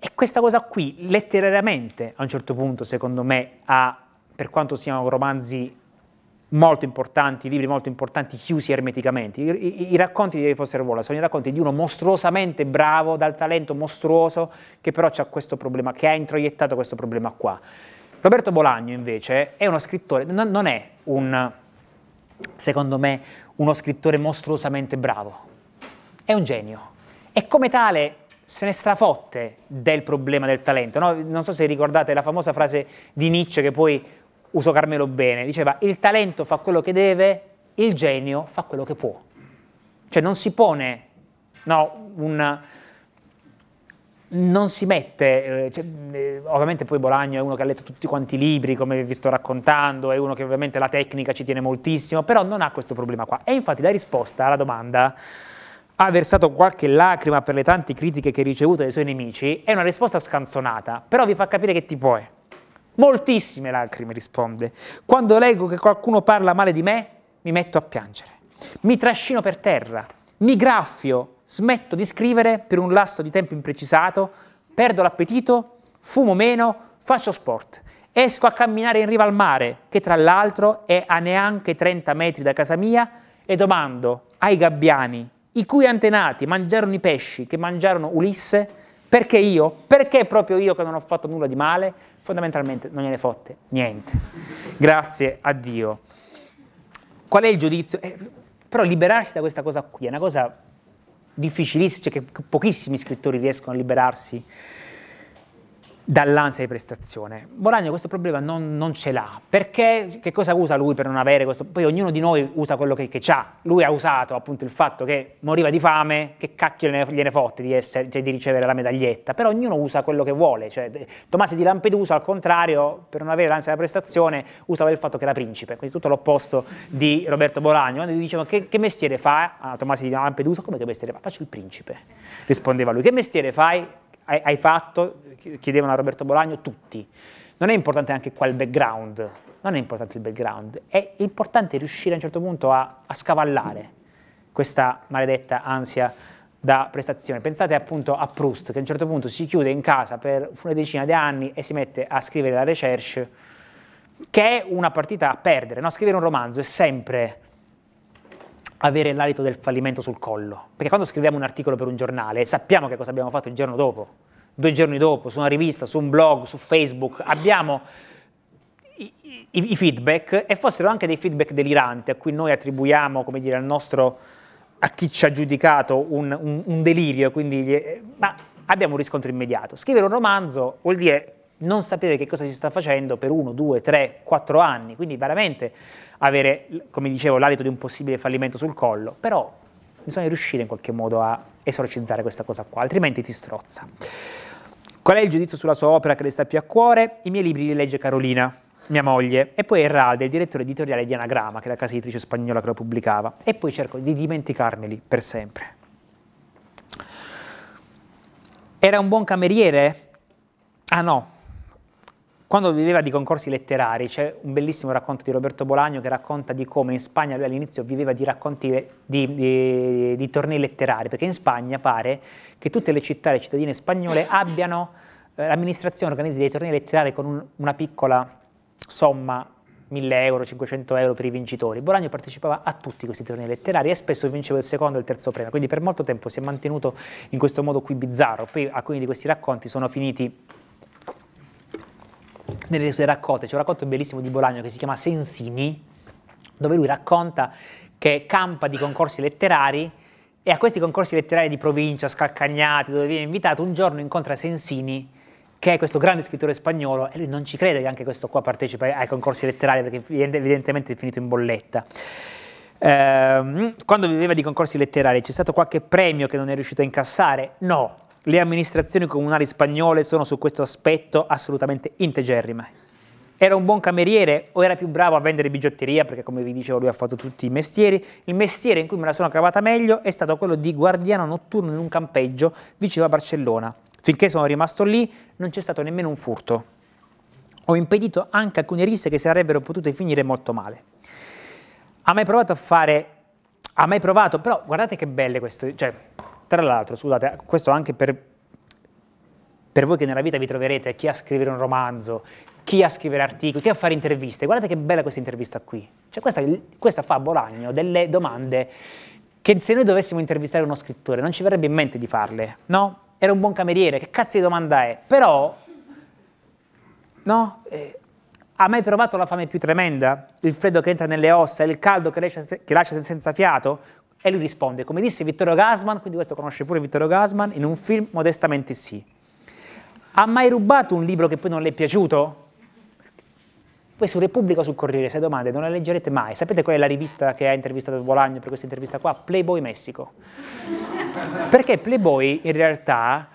e questa cosa qui, letterariamente, a un certo punto, secondo me, ha, per quanto siano romanzi molto importanti, libri molto importanti chiusi ermeticamente. I, i, i racconti di Foster Wallace sono i racconti di uno mostruosamente bravo, dal talento mostruoso, che però ha questo problema, che ha introiettato questo problema qua. Roberto Bolagno invece è uno scrittore, non, non è un, secondo me, uno scrittore mostruosamente bravo, è un genio. E come tale se ne strafotte del problema del talento. No? Non so se ricordate la famosa frase di Nietzsche che poi uso Carmelo bene, diceva il talento fa quello che deve, il genio fa quello che può. Cioè non si pone, no, un... Non si mette, eh, cioè, eh, ovviamente poi Bolagno è uno che ha letto tutti quanti i libri, come vi sto raccontando, è uno che ovviamente la tecnica ci tiene moltissimo, però non ha questo problema qua. E infatti la risposta alla domanda ha versato qualche lacrima per le tante critiche che ha ricevuto dai suoi nemici, è una risposta scanzonata, però vi fa capire che tipo è. Moltissime lacrime, risponde. Quando leggo che qualcuno parla male di me, mi metto a piangere. Mi trascino per terra, mi graffio, smetto di scrivere per un lasso di tempo imprecisato, perdo l'appetito, fumo meno, faccio sport. Esco a camminare in riva al mare, che tra l'altro è a neanche 30 metri da casa mia, e domando ai gabbiani i cui antenati mangiarono i pesci che mangiarono Ulisse, perché io? Perché proprio io che non ho fatto nulla di male? Fondamentalmente non gliene fotte niente. Grazie a Dio. Qual è il giudizio? Eh, però liberarsi da questa cosa qui è una cosa difficilissima, cioè che pochissimi scrittori riescono a liberarsi dall'ansia di prestazione. Bolagno questo problema non, non, ce l'ha, perché che cosa usa lui per non avere questo? Poi ognuno di noi usa quello che, che ha, lui ha usato appunto il fatto che moriva di fame, che cacchio ne, gliene fotte di, essere, cioè, di ricevere la medaglietta, però ognuno usa quello che vuole, cioè, Tomasi di Lampedusa al contrario per non avere l'ansia della prestazione usava il fatto che era principe, quindi tutto l'opposto di Roberto Bolagno, quando gli dicevano che, che mestiere fa a ah, Tomasi di Lampedusa, come che mestiere fa? Faccio il principe, rispondeva lui, che mestiere fai? hai, hai fatto, chiedevano a Roberto Bolagno tutti. Non è importante anche qua il background, non è importante il background, è importante riuscire a un certo punto a, a scavallare questa maledetta ansia da prestazione. Pensate appunto a Proust che a un certo punto si chiude in casa per una decina di anni e si mette a scrivere la recherche, che è una partita a perdere, no? scrivere un romanzo è sempre avere l'alito del fallimento sul collo. Perché quando scriviamo un articolo per un giornale sappiamo che cosa abbiamo fatto il giorno dopo, due giorni dopo, su una rivista, su un blog, su Facebook, abbiamo i, i, i feedback e fossero anche dei feedback deliranti a cui noi attribuiamo, come dire, al nostro, a chi ci ha giudicato un, un, un delirio, quindi, eh, ma abbiamo un riscontro immediato. Scrivere un romanzo vuol dire non sapere che cosa si sta facendo per uno, due, tre, quattro anni, quindi veramente avere, come dicevo, l'alito di un possibile fallimento sul collo, però bisogna riuscire in qualche modo a esorcizzare questa cosa qua, altrimenti ti strozza. Qual è il giudizio sulla sua opera che le sta più a cuore? I miei libri li legge Carolina, mia moglie, e poi Erralde, il direttore editoriale di Anagrama, che è la casa editrice spagnola che lo pubblicava, e poi cerco di dimenticarmeli per sempre. Era un buon cameriere? Ah no, quando viveva di concorsi letterari, c'è un bellissimo racconto di Roberto Bolagno che racconta di come in Spagna lui all'inizio viveva di racconti di, di, di tornei letterari, perché in Spagna pare che tutte le città, le cittadine spagnole abbiano, eh, l'amministrazione organizzi dei tornei letterari con un, una piccola somma 1000 euro, 500 euro per i vincitori. Bolagno partecipava a tutti questi tornei letterari e spesso vinceva il secondo e il terzo premio, quindi per molto tempo si è mantenuto in questo modo qui bizzarro. Poi alcuni di questi racconti sono finiti nelle sue raccolte, c'è un racconto bellissimo di Bolagno che si chiama Sensini, dove lui racconta che campa di concorsi letterari e a questi concorsi letterari di provincia, scaccagnati, dove viene invitato, un giorno incontra Sensini, che è questo grande scrittore spagnolo, e lui non ci crede che anche questo qua partecipa ai concorsi letterari, perché evidentemente è finito in bolletta. Ehm, quando viveva di concorsi letterari, c'è stato qualche premio che non è riuscito a incassare? No, le amministrazioni comunali spagnole sono su questo aspetto assolutamente integerrime. Era un buon cameriere o era più bravo a vendere bigiotteria, perché come vi dicevo lui ha fatto tutti i mestieri. Il mestiere in cui me la sono cavata meglio è stato quello di guardiano notturno in un campeggio vicino a Barcellona. Finché sono rimasto lì non c'è stato nemmeno un furto. Ho impedito anche alcune risse che sarebbero potute finire molto male. Ha mai provato a fare... Ha mai provato, però guardate che belle queste... Cioè, tra l'altro, scusate, questo anche per, per voi che nella vita vi troverete chi a scrivere un romanzo, chi a scrivere articoli, chi a fare interviste. Guardate che bella questa intervista qui. Cioè questa, questa fa a Bolagno delle domande che se noi dovessimo intervistare uno scrittore non ci verrebbe in mente di farle, no? Era un buon cameriere, che cazzo di domanda è? Però, no? Eh, ha mai provato la fame più tremenda? Il freddo che entra nelle ossa, il caldo che lascia, che lascia senza fiato? E lui risponde, come disse Vittorio Gasman, quindi questo conosce pure Vittorio Gasman, in un film Modestamente sì. Ha mai rubato un libro che poi non le è piaciuto? Poi su Repubblica o sul Corriere, se domande, non la leggerete mai. Sapete qual è la rivista che ha intervistato Volagno per questa intervista qua? Playboy Messico. Perché Playboy in realtà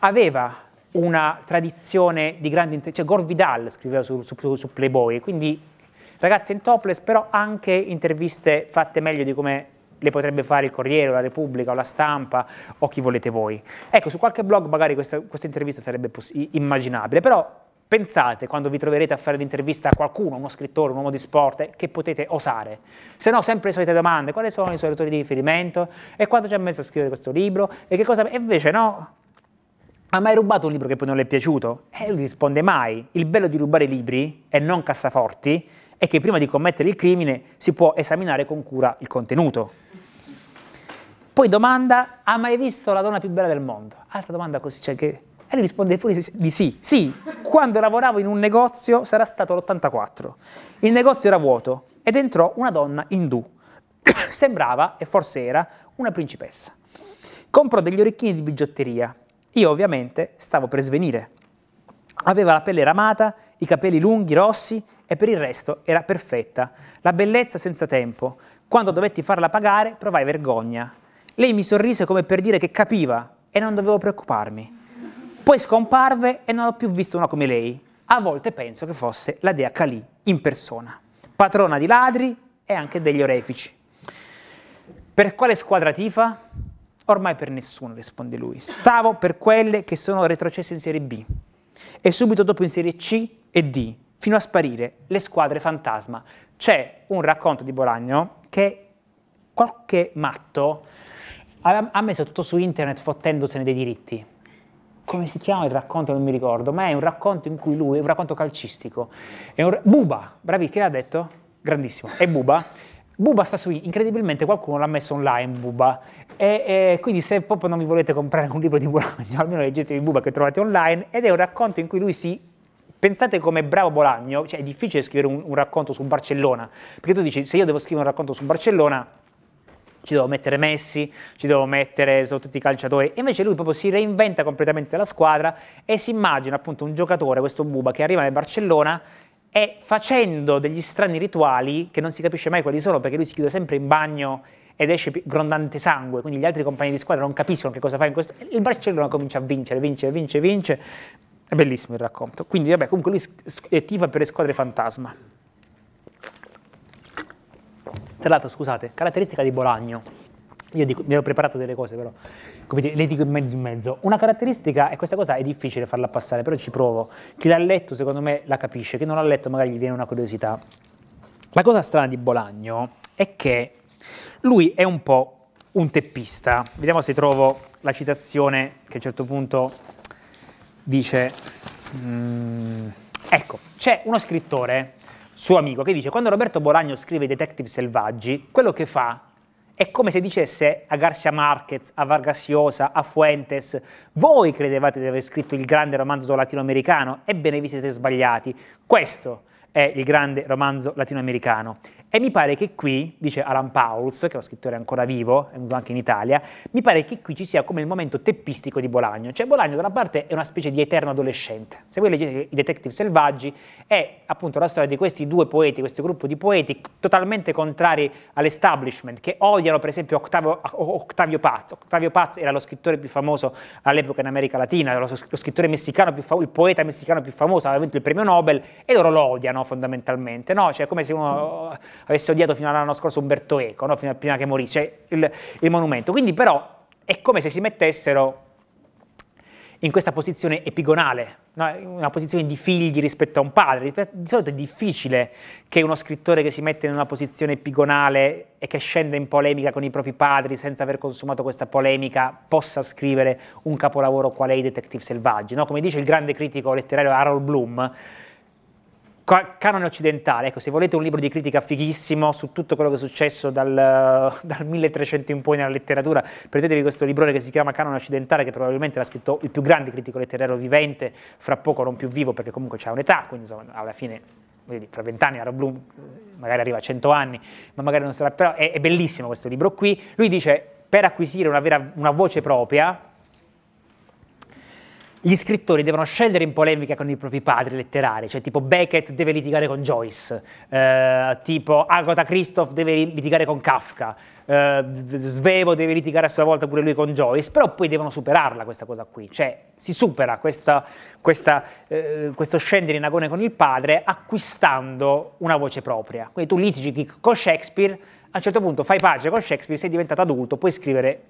aveva una tradizione di grande... cioè Gore Vidal scriveva su, su, su Playboy, quindi ragazzi in topless, però anche interviste fatte meglio di come le potrebbe fare il Corriere o la Repubblica o la Stampa o chi volete voi. Ecco, su qualche blog magari questa, questa intervista sarebbe immaginabile, però pensate quando vi troverete a fare l'intervista a qualcuno, uno scrittore, un uomo di sport, che potete osare. Se no, sempre le solite domande, quali sono i suoi autori di riferimento? E quanto ci ha messo a scrivere questo libro? E che cosa... E invece no, ha mai rubato un libro che poi non le è piaciuto? E eh, lui risponde mai. Il bello di rubare libri, e non cassaforti, è che prima di commettere il crimine si può esaminare con cura il contenuto. Poi domanda, ha mai visto la donna più bella del mondo? Altra domanda così, cioè che... E lui risponde pure di sì. Sì, quando lavoravo in un negozio, sarà stato l'84, il negozio era vuoto ed entrò una donna indù. Sembrava, e forse era, una principessa. Comprò degli orecchini di bigiotteria. Io ovviamente stavo per svenire. Aveva la pelle ramata, i capelli lunghi, rossi e per il resto era perfetta. La bellezza senza tempo. Quando dovetti farla pagare provai vergogna. Lei mi sorrise come per dire che capiva e non dovevo preoccuparmi. Poi scomparve e non ho più visto una come lei. A volte penso che fosse la dea Kali in persona, patrona di ladri e anche degli orefici. Per quale squadra tifa? Ormai per nessuno, risponde lui. Stavo per quelle che sono retrocesse in Serie B e subito dopo in Serie C e D, fino a sparire le squadre fantasma. C'è un racconto di Bolagno che qualche matto ha, messo tutto su internet fottendosene dei diritti come si chiama il racconto, non mi ricordo, ma è un racconto in cui lui, è un racconto calcistico, è un, Buba, bravi, che l'ha detto? Grandissimo, è Buba. Buba sta su, incredibilmente qualcuno l'ha messo online Buba, e, e, quindi se proprio non vi volete comprare un libro di Bologna, almeno leggetevi Buba che trovate online, ed è un racconto in cui lui si pensate come bravo Bolagno, cioè è difficile scrivere un, un, racconto su Barcellona, perché tu dici se io devo scrivere un racconto su Barcellona ci devo mettere Messi, ci devo mettere sono tutti i calciatori. invece lui proprio si reinventa completamente la squadra e si immagina appunto un giocatore, questo Buba, che arriva nel Barcellona e facendo degli strani rituali che non si capisce mai quali sono perché lui si chiude sempre in bagno ed esce grondante sangue, quindi gli altri compagni di squadra non capiscono che cosa fa in questo. Il Barcellona comincia a vincere, vince, vince, vince. È bellissimo il racconto. Quindi vabbè, comunque lui è tifa per le squadre fantasma. Tra l'altro, scusate, caratteristica di Bolagno. Io dico, mi ero preparato delle cose, però Quindi, le dico in mezzo in mezzo. Una caratteristica, e questa cosa è difficile farla passare, però ci provo. Chi l'ha letto, secondo me, la capisce. Chi non l'ha letto, magari gli viene una curiosità. La cosa strana di Bolagno è che lui è un po' un teppista. Vediamo se trovo la citazione che a un certo punto dice... Mm, ecco, c'è uno scrittore suo amico, che dice quando Roberto Bolagno scrive Detective Selvaggi, quello che fa è come se dicesse a Garcia Marquez, a Vargas Llosa, a Fuentes, voi credevate di aver scritto il grande romanzo latinoamericano, ebbene vi siete sbagliati. Questo è il grande romanzo latinoamericano. E mi pare che qui, dice Alan Pauls, che è uno scrittore ancora vivo, è venuto anche in Italia, mi pare che qui ci sia come il momento teppistico di Bolagno. Cioè Bolagno da una parte è una specie di eterno adolescente. Se voi leggete i Detective Selvaggi è appunto la storia di questi due poeti, questo gruppo di poeti totalmente contrari all'establishment, che odiano per esempio Octavio, Octavio Paz. Octavio Paz era lo scrittore più famoso all'epoca in America Latina, lo, lo scrittore messicano più famoso, il poeta messicano più famoso, aveva vinto il premio Nobel e loro lo odiano fondamentalmente, no? Cioè come se uno avesse odiato fino all'anno scorso Umberto Eco, no? fino a, prima che morisse, cioè il, il monumento. Quindi però è come se si mettessero in questa posizione epigonale, una posizione di figli rispetto a un padre. Di solito è difficile che uno scrittore che si mette in una posizione epigonale e che scende in polemica con i propri padri senza aver consumato questa polemica possa scrivere un capolavoro quale i Detective Selvaggi. No? Come dice il grande critico letterario Harold Bloom, canone occidentale, ecco se volete un libro di critica fighissimo su tutto quello che è successo dal, dal 1300 in poi nella letteratura, prendetevi questo librone che si chiama Canone occidentale che probabilmente l'ha scritto il più grande critico letterario vivente, fra poco non più vivo perché comunque c'è un'età, quindi insomma alla fine vedi, fra vent'anni Harold Bloom eh, magari arriva a 100 anni, ma magari non sarà, però è, è bellissimo questo libro qui, lui dice per acquisire una, vera, una voce propria gli scrittori devono scendere in polemica con i propri padri letterari, cioè tipo Beckett deve litigare con Joyce, eh, tipo Agatha Christoph deve litigare con Kafka, eh, Svevo deve litigare a sua volta pure lui con Joyce, però poi devono superarla questa cosa qui, cioè si supera questa, questa, eh, questo scendere in agone con il padre acquistando una voce propria. Quindi tu litigi con Shakespeare, a un certo punto fai pace con Shakespeare, sei diventato adulto, puoi scrivere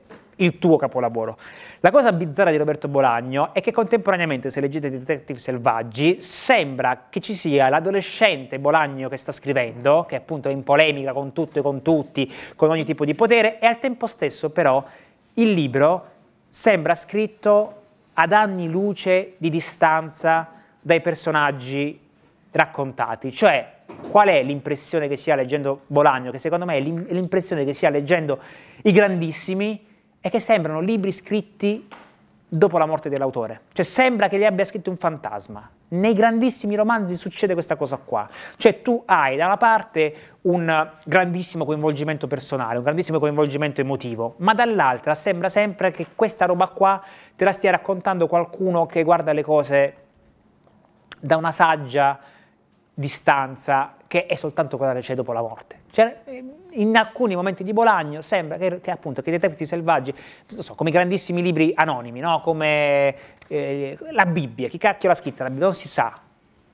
il tuo capolavoro. La cosa bizzarra di Roberto Bolagno è che contemporaneamente, se leggete Detective Selvaggi, sembra che ci sia l'adolescente Bolagno che sta scrivendo, che appunto è in polemica con tutto e con tutti, con ogni tipo di potere, e al tempo stesso però il libro sembra scritto ad anni luce di distanza dai personaggi raccontati, cioè qual è l'impressione che si ha leggendo Bolagno, che secondo me è l'impressione che si ha leggendo i grandissimi, è che sembrano libri scritti dopo la morte dell'autore. Cioè sembra che li abbia scritti un fantasma. Nei grandissimi romanzi succede questa cosa qua. Cioè tu hai da una parte un grandissimo coinvolgimento personale, un grandissimo coinvolgimento emotivo, ma dall'altra sembra sempre che questa roba qua te la stia raccontando qualcuno che guarda le cose da una saggia distanza che è soltanto quella che c'è dopo la morte. Cioè, in alcuni momenti di Bolagno sembra che, che appunto che i detective selvaggi, so, come i grandissimi libri anonimi, no? come eh, la Bibbia, chi cacchio l'ha scritta la Bibbia? Non si sa,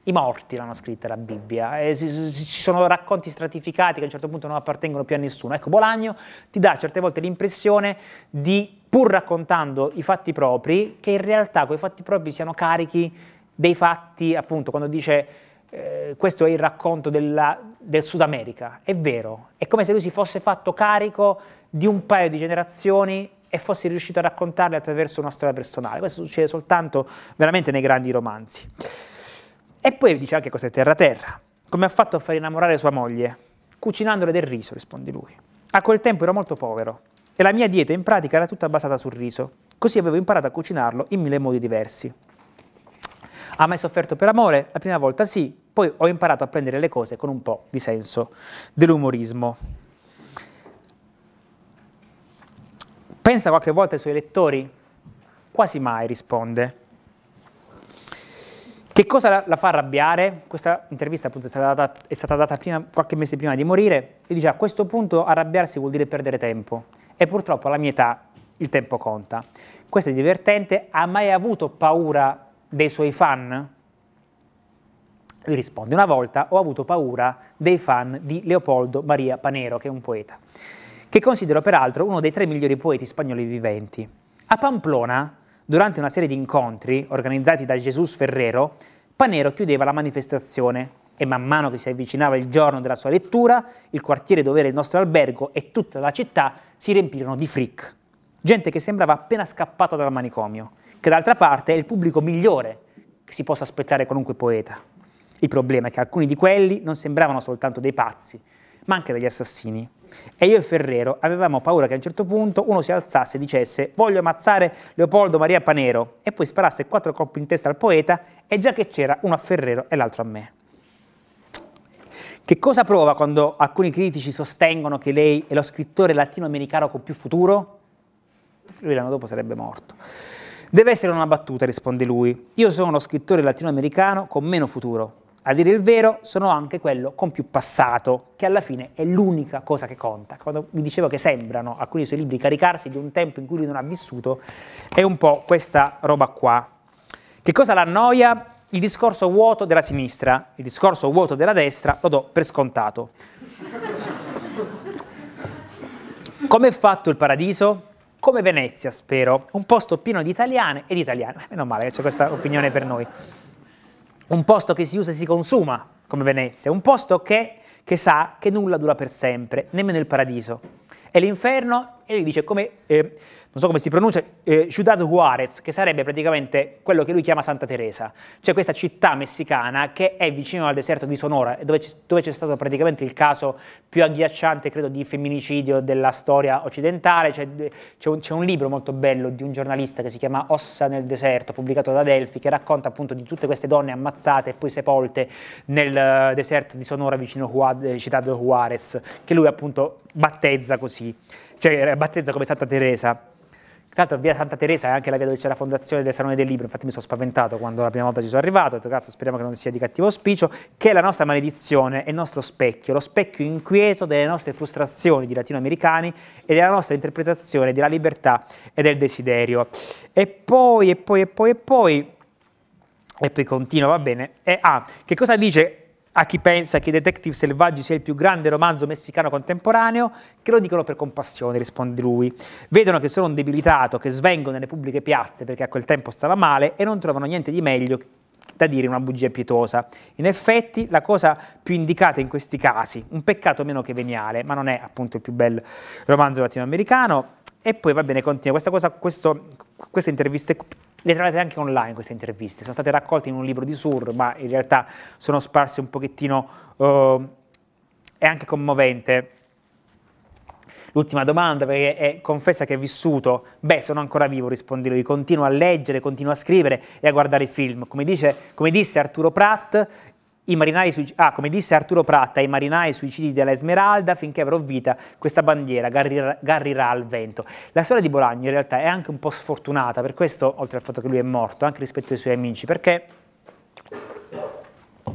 i morti l'hanno scritta la Bibbia, eh, ci sono racconti stratificati che a un certo punto non appartengono più a nessuno. Ecco, Bolagno ti dà certe volte l'impressione di, pur raccontando i fatti propri, che in realtà quei fatti propri siano carichi dei fatti, appunto, quando dice eh, questo è il racconto della, del Sud America, è vero, è come se lui si fosse fatto carico di un paio di generazioni e fosse riuscito a raccontarle attraverso una storia personale, questo succede soltanto veramente nei grandi romanzi. E poi dice anche cos'è Terra Terra, come ha fatto a far innamorare sua moglie, cucinandole del riso, risponde lui. A quel tempo ero molto povero e la mia dieta in pratica era tutta basata sul riso, così avevo imparato a cucinarlo in mille modi diversi. Ha mai sofferto per amore? La prima volta sì, poi ho imparato a prendere le cose con un po' di senso dell'umorismo. Pensa qualche volta ai suoi lettori? Quasi mai risponde. Che cosa la, la fa arrabbiare? Questa intervista appunto è stata data, è stata data prima, qualche mese prima di morire e dice a questo punto arrabbiarsi vuol dire perdere tempo e purtroppo alla mia età il tempo conta. Questo è divertente, ha mai avuto paura dei suoi fan? Lui risponde, una volta ho avuto paura dei fan di Leopoldo Maria Panero, che è un poeta, che considero peraltro uno dei tre migliori poeti spagnoli viventi. A Pamplona, durante una serie di incontri organizzati da Jesus Ferrero, Panero chiudeva la manifestazione e man mano che si avvicinava il giorno della sua lettura, il quartiere dove era il nostro albergo e tutta la città si riempirono di freak, gente che sembrava appena scappata dal manicomio che d'altra parte è il pubblico migliore che si possa aspettare qualunque poeta. Il problema è che alcuni di quelli non sembravano soltanto dei pazzi, ma anche degli assassini. E io e Ferrero avevamo paura che a un certo punto uno si alzasse e dicesse voglio ammazzare Leopoldo Maria Panero e poi sparasse quattro colpi in testa al poeta e già che c'era uno a Ferrero e l'altro a me. Che cosa prova quando alcuni critici sostengono che lei è lo scrittore latinoamericano con più futuro? Lui l'anno dopo sarebbe morto. Deve essere una battuta, risponde lui. Io sono lo scrittore latinoamericano con meno futuro. A dire il vero, sono anche quello con più passato, che alla fine è l'unica cosa che conta. Quando vi dicevo che sembrano alcuni dei suoi libri caricarsi di un tempo in cui lui non ha vissuto, è un po' questa roba qua. Che cosa l'annoia? Il discorso vuoto della sinistra, il discorso vuoto della destra lo do per scontato. Come è fatto il paradiso? come Venezia, spero, un posto pieno di italiane ed italiane. Eh, meno male che c'è questa opinione per noi. Un posto che si usa e si consuma, come Venezia, un posto che, che sa che nulla dura per sempre, nemmeno il paradiso. E l'inferno, e lui dice, come eh, non so come si pronuncia, eh, Ciudad Juarez, che sarebbe praticamente quello che lui chiama Santa Teresa, cioè questa città messicana che è vicino al deserto di Sonora, dove c'è stato praticamente il caso più agghiacciante, credo, di femminicidio della storia occidentale. C'è un, un, libro molto bello di un giornalista che si chiama Ossa nel deserto, pubblicato da Delphi, che racconta appunto di tutte queste donne ammazzate e poi sepolte nel eh, deserto di Sonora vicino a eh, Ciudad Juarez, che lui appunto battezza così, cioè eh, battezza come Santa Teresa. Tra l'altro via Santa Teresa è anche la via dove c'è la fondazione del Salone del Libro, infatti mi sono spaventato quando la prima volta ci sono arrivato, ho detto cazzo speriamo che non sia di cattivo auspicio, che è la nostra maledizione, è il nostro specchio, lo specchio inquieto delle nostre frustrazioni di latinoamericani e della nostra interpretazione della libertà e del desiderio. E poi, e poi, e poi, e poi, e poi continua, va bene. E, ah, che cosa dice a chi pensa che I Detective Selvaggi sia il più grande romanzo messicano contemporaneo, che lo dicono per compassione, risponde lui. Vedono che sono un debilitato, che svengo nelle pubbliche piazze perché a quel tempo stava male e non trovano niente di meglio da dire una bugia pietosa. In effetti la cosa più indicata in questi casi, un peccato meno che veniale, ma non è appunto il più bel romanzo latinoamericano, e poi va bene, continua. Questa, cosa, questo, intervista è le trovate anche online queste interviste, sono state raccolte in un libro di Sur, ma in realtà sono sparse un pochettino, eh, è anche commovente. L'ultima domanda, perché è, confessa che è vissuto, beh sono ancora vivo, risponde lui, continuo a leggere, continuo a scrivere e a guardare i film. Come, dice, come disse Arturo Pratt, i Marinai, ah, come disse Arturo Pratta, i marinai suicidi della Esmeralda, finché avrò vita, questa bandiera garrirà al vento. La storia di Bolagno in realtà è anche un po' sfortunata, per questo, oltre al fatto che lui è morto, anche rispetto ai suoi amici, perché ci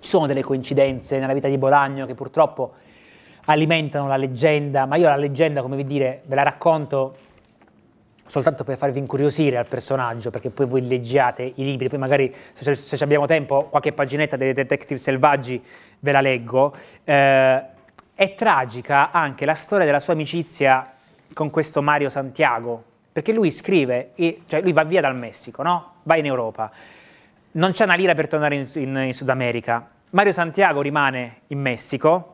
sono delle coincidenze nella vita di Bolagno che purtroppo alimentano la leggenda, ma io la leggenda, come vi dire, ve la racconto soltanto per farvi incuriosire al personaggio, perché poi voi leggiate i libri, poi magari se, se abbiamo tempo qualche paginetta dei Detective Selvaggi ve la leggo. Eh, è tragica anche la storia della sua amicizia con questo Mario Santiago, perché lui scrive, e, cioè lui va via dal Messico, no? va in Europa, non c'è una lira per tornare in, in, in Sud America, Mario Santiago rimane in Messico,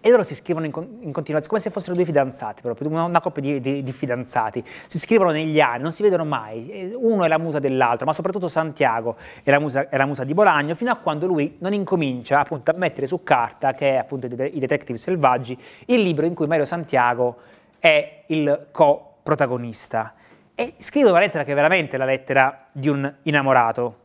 e loro si scrivono in, in continuazione, come se fossero due fidanzati proprio, una, una coppia di, di, di, fidanzati. Si scrivono negli anni, non si vedono mai, uno è la musa dell'altro, ma soprattutto Santiago è la, musa, è la, musa, di Bolagno, fino a quando lui non incomincia appunto a mettere su carta, che è appunto I Detective Selvaggi, il libro in cui Mario Santiago è il co-protagonista. E scrive una lettera che è veramente la lettera di un innamorato.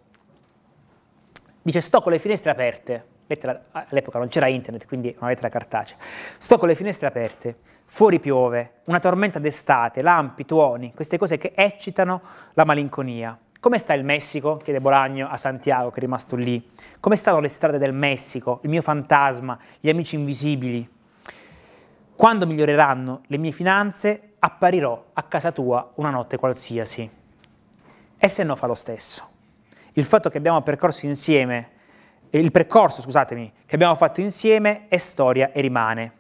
Dice, sto con le finestre aperte, lettera, all'epoca non c'era internet, quindi una lettera cartacea. Sto con le finestre aperte, fuori piove, una tormenta d'estate, lampi, tuoni, queste cose che eccitano la malinconia. Come sta il Messico? chiede Bolagno a Santiago che è rimasto lì. Come stanno le strade del Messico, il mio fantasma, gli amici invisibili? Quando miglioreranno le mie finanze, apparirò a casa tua una notte qualsiasi. E se no fa lo stesso. Il fatto che abbiamo percorso insieme il percorso scusatemi, che abbiamo fatto insieme è storia e rimane.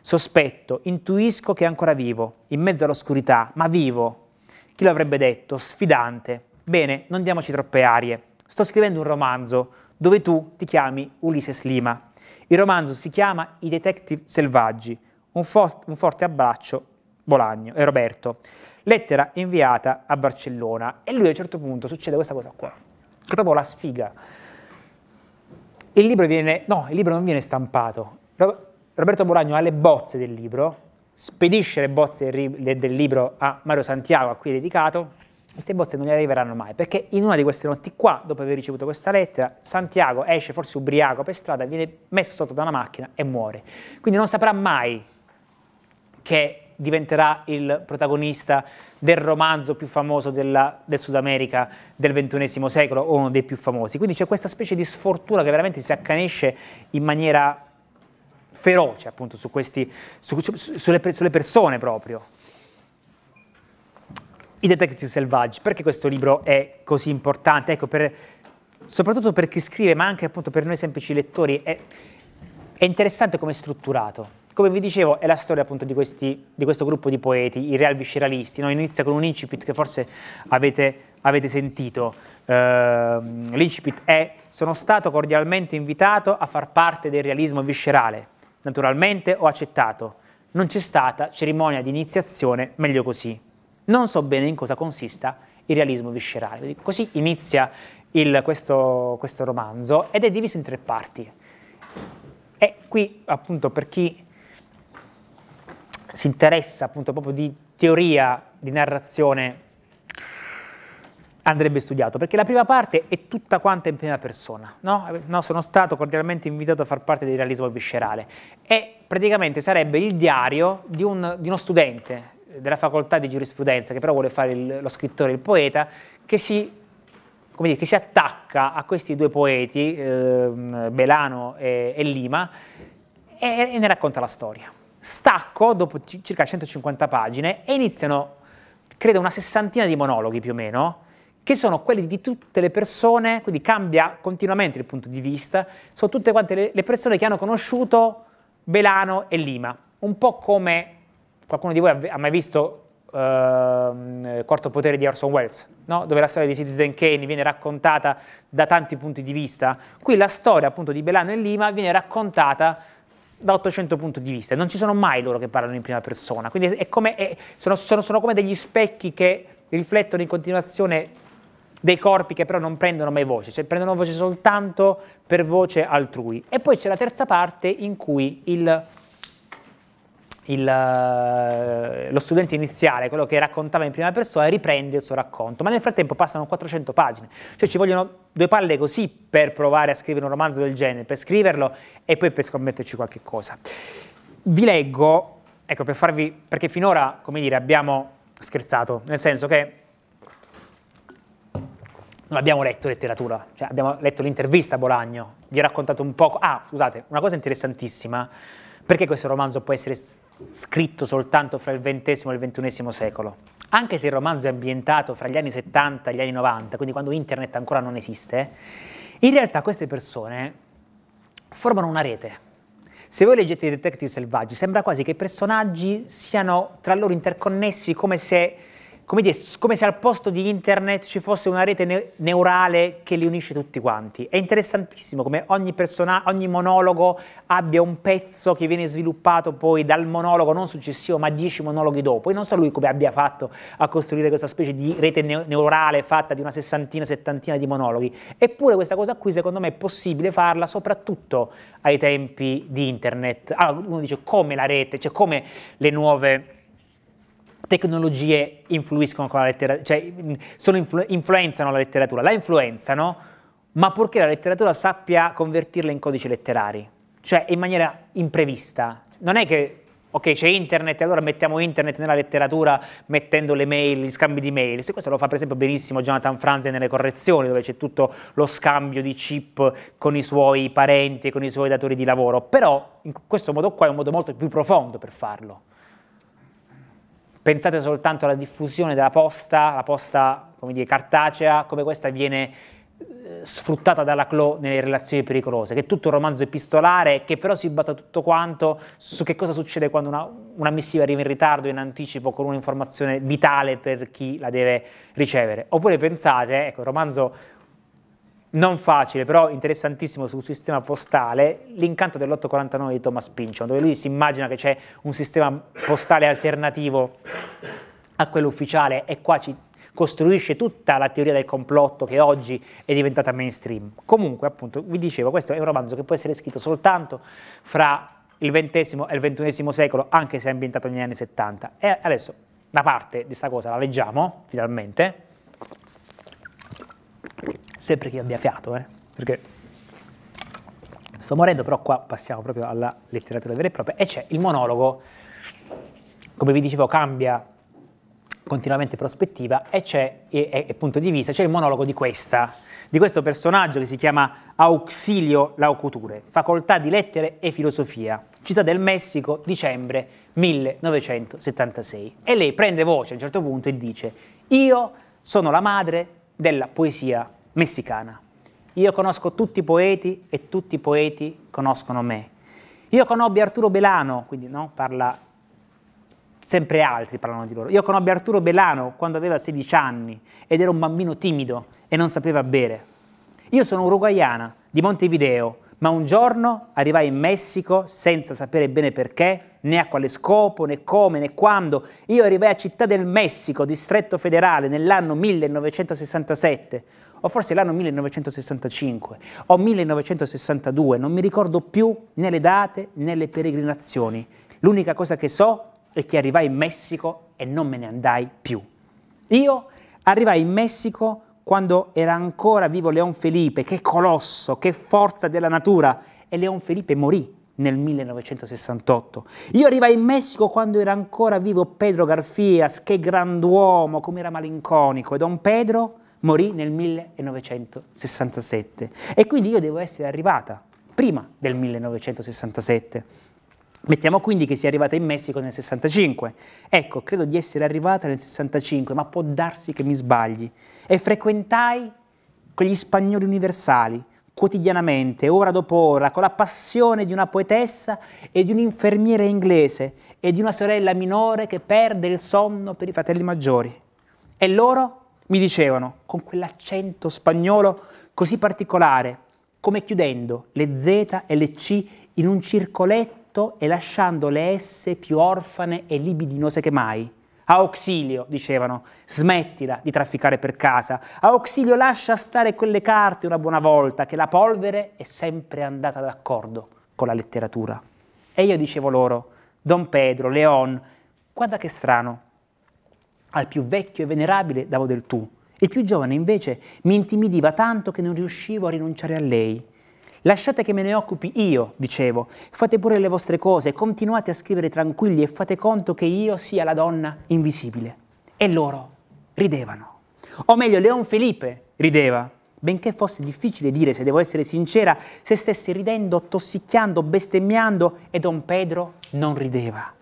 Sospetto, intuisco che è ancora vivo, in mezzo all'oscurità, ma vivo. Chi lo avrebbe detto? Sfidante. Bene, non diamoci troppe arie. Sto scrivendo un romanzo dove tu ti chiami Ulysses Lima. Il romanzo si chiama I Detective Selvaggi. Un, fo- un forte abbraccio, Bolagno e Roberto. Lettera inviata a Barcellona. E lui a un certo punto succede questa cosa qua. Proprio la sfiga il libro, viene, no, il libro non viene stampato. Roberto Boragno ha le bozze del libro, spedisce le bozze del libro a Mario Santiago, a cui è dedicato, queste bozze non gli arriveranno mai, perché in una di queste notti qua, dopo aver ricevuto questa lettera, Santiago esce forse ubriaco per strada, viene messo sotto da una macchina e muore. Quindi non saprà mai che diventerà il protagonista del romanzo più famoso della, del Sud America del XXI secolo o uno dei più famosi. Quindi c'è questa specie di sfortuna che veramente si accanisce in maniera feroce appunto su questi, su, su, sulle, sulle persone proprio. I detective selvaggi, perché questo libro è così importante? Ecco, per, soprattutto per chi scrive, ma anche appunto per noi semplici lettori, è, è interessante come è strutturato come vi dicevo, è la storia appunto di, questi, di questo gruppo di poeti, i real visceralisti. No? Inizia con un incipit che forse avete, avete sentito. Uh, l'incipit è: Sono stato cordialmente invitato a far parte del realismo viscerale. Naturalmente ho accettato. Non c'è stata cerimonia di iniziazione, meglio così. Non so bene in cosa consista il realismo viscerale. Quindi così inizia il, questo, questo romanzo ed è diviso in tre parti. E qui, appunto, per chi si interessa appunto proprio di teoria di narrazione andrebbe studiato, perché la prima parte è tutta quanta in prima persona. No? No, sono stato cordialmente invitato a far parte del realismo viscerale e praticamente sarebbe il diario di, un, di uno studente della facoltà di giurisprudenza, che però vuole fare il, lo scrittore, il poeta, che si, dire, che si, attacca a questi due poeti, eh, Belano e, e Lima, e, e ne racconta la storia stacco dopo circa 150 pagine e iniziano, credo, una sessantina di monologhi più o meno, che sono quelli di tutte le persone, quindi cambia continuamente il punto di vista, sono tutte quante le persone che hanno conosciuto Belano e Lima, un po' come qualcuno di voi ha mai visto Uh, Quarto potere di Orson Welles, no? dove la storia di Citizen Kane viene raccontata da tanti punti di vista. Qui la storia appunto di Belano e Lima viene raccontata da 800 punti di vista, non ci sono mai loro che parlano in prima persona, quindi è come, è, sono, sono, sono come degli specchi che riflettono in continuazione dei corpi che però non prendono mai voce, cioè prendono voce soltanto per voce altrui. E poi c'è la terza parte in cui il il, eh, lo studente iniziale, quello che raccontava in prima persona, riprende il suo racconto, ma nel frattempo passano 400 pagine, cioè ci vogliono due palle così per provare a scrivere un romanzo del genere, per scriverlo e poi per scommetterci qualche cosa. Vi leggo, ecco, per farvi, perché finora, come dire, abbiamo scherzato, nel senso che non abbiamo letto letteratura, cioè abbiamo letto l'intervista a Bolagno, vi ho raccontato un po', ah, scusate, una cosa interessantissima, perché questo romanzo può essere scritto soltanto fra il XX e il XXI secolo? Anche se il romanzo è ambientato fra gli anni 70 e gli anni 90, quindi quando internet ancora non esiste, in realtà queste persone formano una rete. Se voi leggete i Detective Selvaggi, sembra quasi che i personaggi siano tra loro interconnessi come se come, dire, come se al posto di internet ci fosse una rete ne- neurale che li unisce tutti quanti. È interessantissimo come ogni, persona- ogni monologo abbia un pezzo che viene sviluppato poi dal monologo non successivo ma dieci monologhi dopo. E non so lui come abbia fatto a costruire questa specie di rete ne- neurale fatta di una sessantina, settantina di monologhi. Eppure questa cosa qui secondo me è possibile farla soprattutto ai tempi di internet. Allora uno dice come la rete, cioè come le nuove tecnologie influiscono con la letteratura, cioè influ- influenzano la letteratura, la influenzano, ma purché la letteratura sappia convertirla in codici letterari, cioè in maniera imprevista. Non è che ok c'è internet allora mettiamo internet nella letteratura mettendo le mail, gli scambi di mail, Se questo lo fa per esempio benissimo Jonathan Franzen nelle correzioni dove c'è tutto lo scambio di chip con i suoi parenti e con i suoi datori di lavoro, però in questo modo qua è un modo molto più profondo per farlo. Pensate soltanto alla diffusione della posta, la posta come dire, cartacea, come questa viene eh, sfruttata dalla Clo nelle relazioni pericolose, che è tutto un romanzo epistolare che però si basa tutto quanto su che cosa succede quando una, una missiva arriva in ritardo, in anticipo, con un'informazione vitale per chi la deve ricevere. Oppure pensate, ecco, il romanzo non facile, però interessantissimo sul sistema postale, l'incanto dell'849 di Thomas Pynchon, dove lui si immagina che c'è un sistema postale alternativo a quello ufficiale e qua ci costruisce tutta la teoria del complotto che oggi è diventata mainstream. Comunque, appunto, vi dicevo, questo è un romanzo che può essere scritto soltanto fra il XX e il XXI secolo, anche se è ambientato negli anni 70. E adesso una parte di questa cosa la leggiamo, finalmente sempre che abbia fiato, eh, perché sto morendo, però qua passiamo proprio alla letteratura vera e propria, e c'è il monologo, come vi dicevo, cambia continuamente prospettiva e c'è e, e punto di vista, c'è il monologo di questa, di questo personaggio che si chiama Auxilio Laucuture, facoltà di lettere e filosofia, città del Messico, dicembre 1976. E lei prende voce a un certo punto e dice, io sono la madre della poesia messicana. Io conosco tutti i poeti e tutti i poeti conoscono me. Io conobbi Arturo Belano, quindi no, parla sempre altri parlano di loro. Io conobbi Arturo Belano quando aveva 16 anni ed era un bambino timido e non sapeva bere. Io sono uruguaiana di Montevideo, ma un giorno arrivai in Messico senza sapere bene perché, né a quale scopo, né come, né quando. Io arrivai a Città del Messico, distretto federale, nell'anno 1967 o forse l'anno 1965 o 1962, non mi ricordo più né le date né le peregrinazioni. L'unica cosa che so è che arrivai in Messico e non me ne andai più. Io arrivai in Messico quando era ancora vivo Leon Felipe, che colosso, che forza della natura, e Leon Felipe morì nel 1968. Io arrivai in Messico quando era ancora vivo Pedro Garfias, che grand'uomo, come era malinconico, e Don Pedro morì nel 1967 e quindi io devo essere arrivata prima del 1967. Mettiamo quindi che sia arrivata in Messico nel 65. Ecco, credo di essere arrivata nel 65, ma può darsi che mi sbagli. E frequentai quegli spagnoli universali quotidianamente, ora dopo ora, con la passione di una poetessa e di un'infermiera inglese e di una sorella minore che perde il sonno per i fratelli maggiori. E loro mi dicevano, con quell'accento spagnolo così particolare, come chiudendo le Z e le C in un circoletto e lasciando le S più orfane e libidinose che mai. Auxilio, dicevano, smettila di trafficare per casa. Auxilio, lascia stare quelle carte una buona volta, che la polvere è sempre andata d'accordo con la letteratura. E io dicevo loro, Don Pedro, Leon, guarda che strano, al più vecchio e venerabile davo del tu. Il più giovane invece mi intimidiva tanto che non riuscivo a rinunciare a lei. Lasciate che me ne occupi io, dicevo, fate pure le vostre cose, continuate a scrivere tranquilli e fate conto che io sia la donna invisibile. E loro ridevano. O meglio, Leon Felipe rideva. Benché fosse difficile dire, se devo essere sincera, se stesse ridendo, tossicchiando, bestemmiando, e Don Pedro non rideva.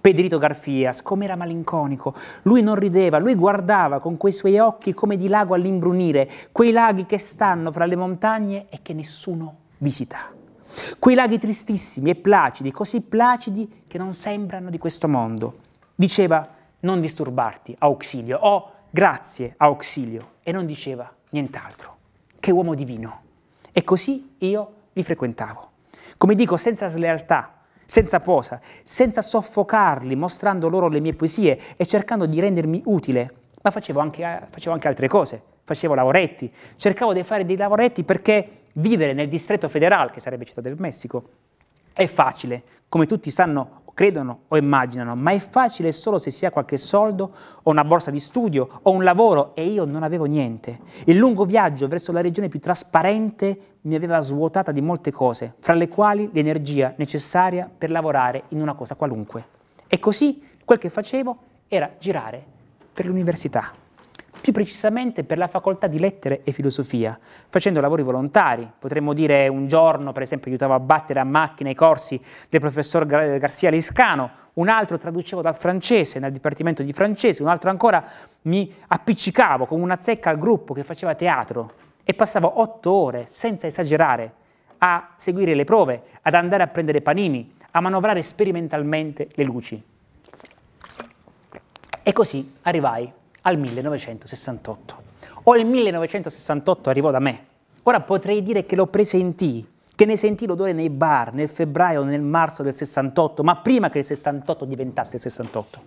Pedrito Garfias, com'era malinconico. Lui non rideva, lui guardava con quei suoi occhi come di lago all'imbrunire, quei laghi che stanno fra le montagne e che nessuno visita. Quei laghi tristissimi e placidi, così placidi che non sembrano di questo mondo. Diceva non disturbarti, auxilio, o oh, grazie, auxilio, e non diceva nient'altro. Che uomo divino. E così io li frequentavo. Come dico, senza slealtà, senza posa, senza soffocarli, mostrando loro le mie poesie e cercando di rendermi utile, ma facevo anche, eh, facevo anche altre cose, facevo lavoretti, cercavo di fare dei lavoretti perché vivere nel distretto federale, che sarebbe città del Messico, è facile, come tutti sanno credono o immaginano, ma è facile solo se si ha qualche soldo o una borsa di studio o un lavoro e io non avevo niente. Il lungo viaggio verso la regione più trasparente mi aveva svuotata di molte cose, fra le quali l'energia necessaria per lavorare in una cosa qualunque. E così quel che facevo era girare per l'università più precisamente per la facoltà di lettere e filosofia, facendo lavori volontari. Potremmo dire un giorno, per esempio, aiutavo a battere a macchina i corsi del professor Garcia Liscano, un altro traducevo dal francese nel dipartimento di francese, un altro ancora mi appiccicavo con una zecca al gruppo che faceva teatro e passavo otto ore, senza esagerare, a seguire le prove, ad andare a prendere panini, a manovrare sperimentalmente le luci. E così arrivai al 1968. O il 1968 arrivò da me. Ora potrei dire che lo presentii, che ne sentì l'odore nei bar nel febbraio, nel marzo del 68, ma prima che il 68 diventasse il 68.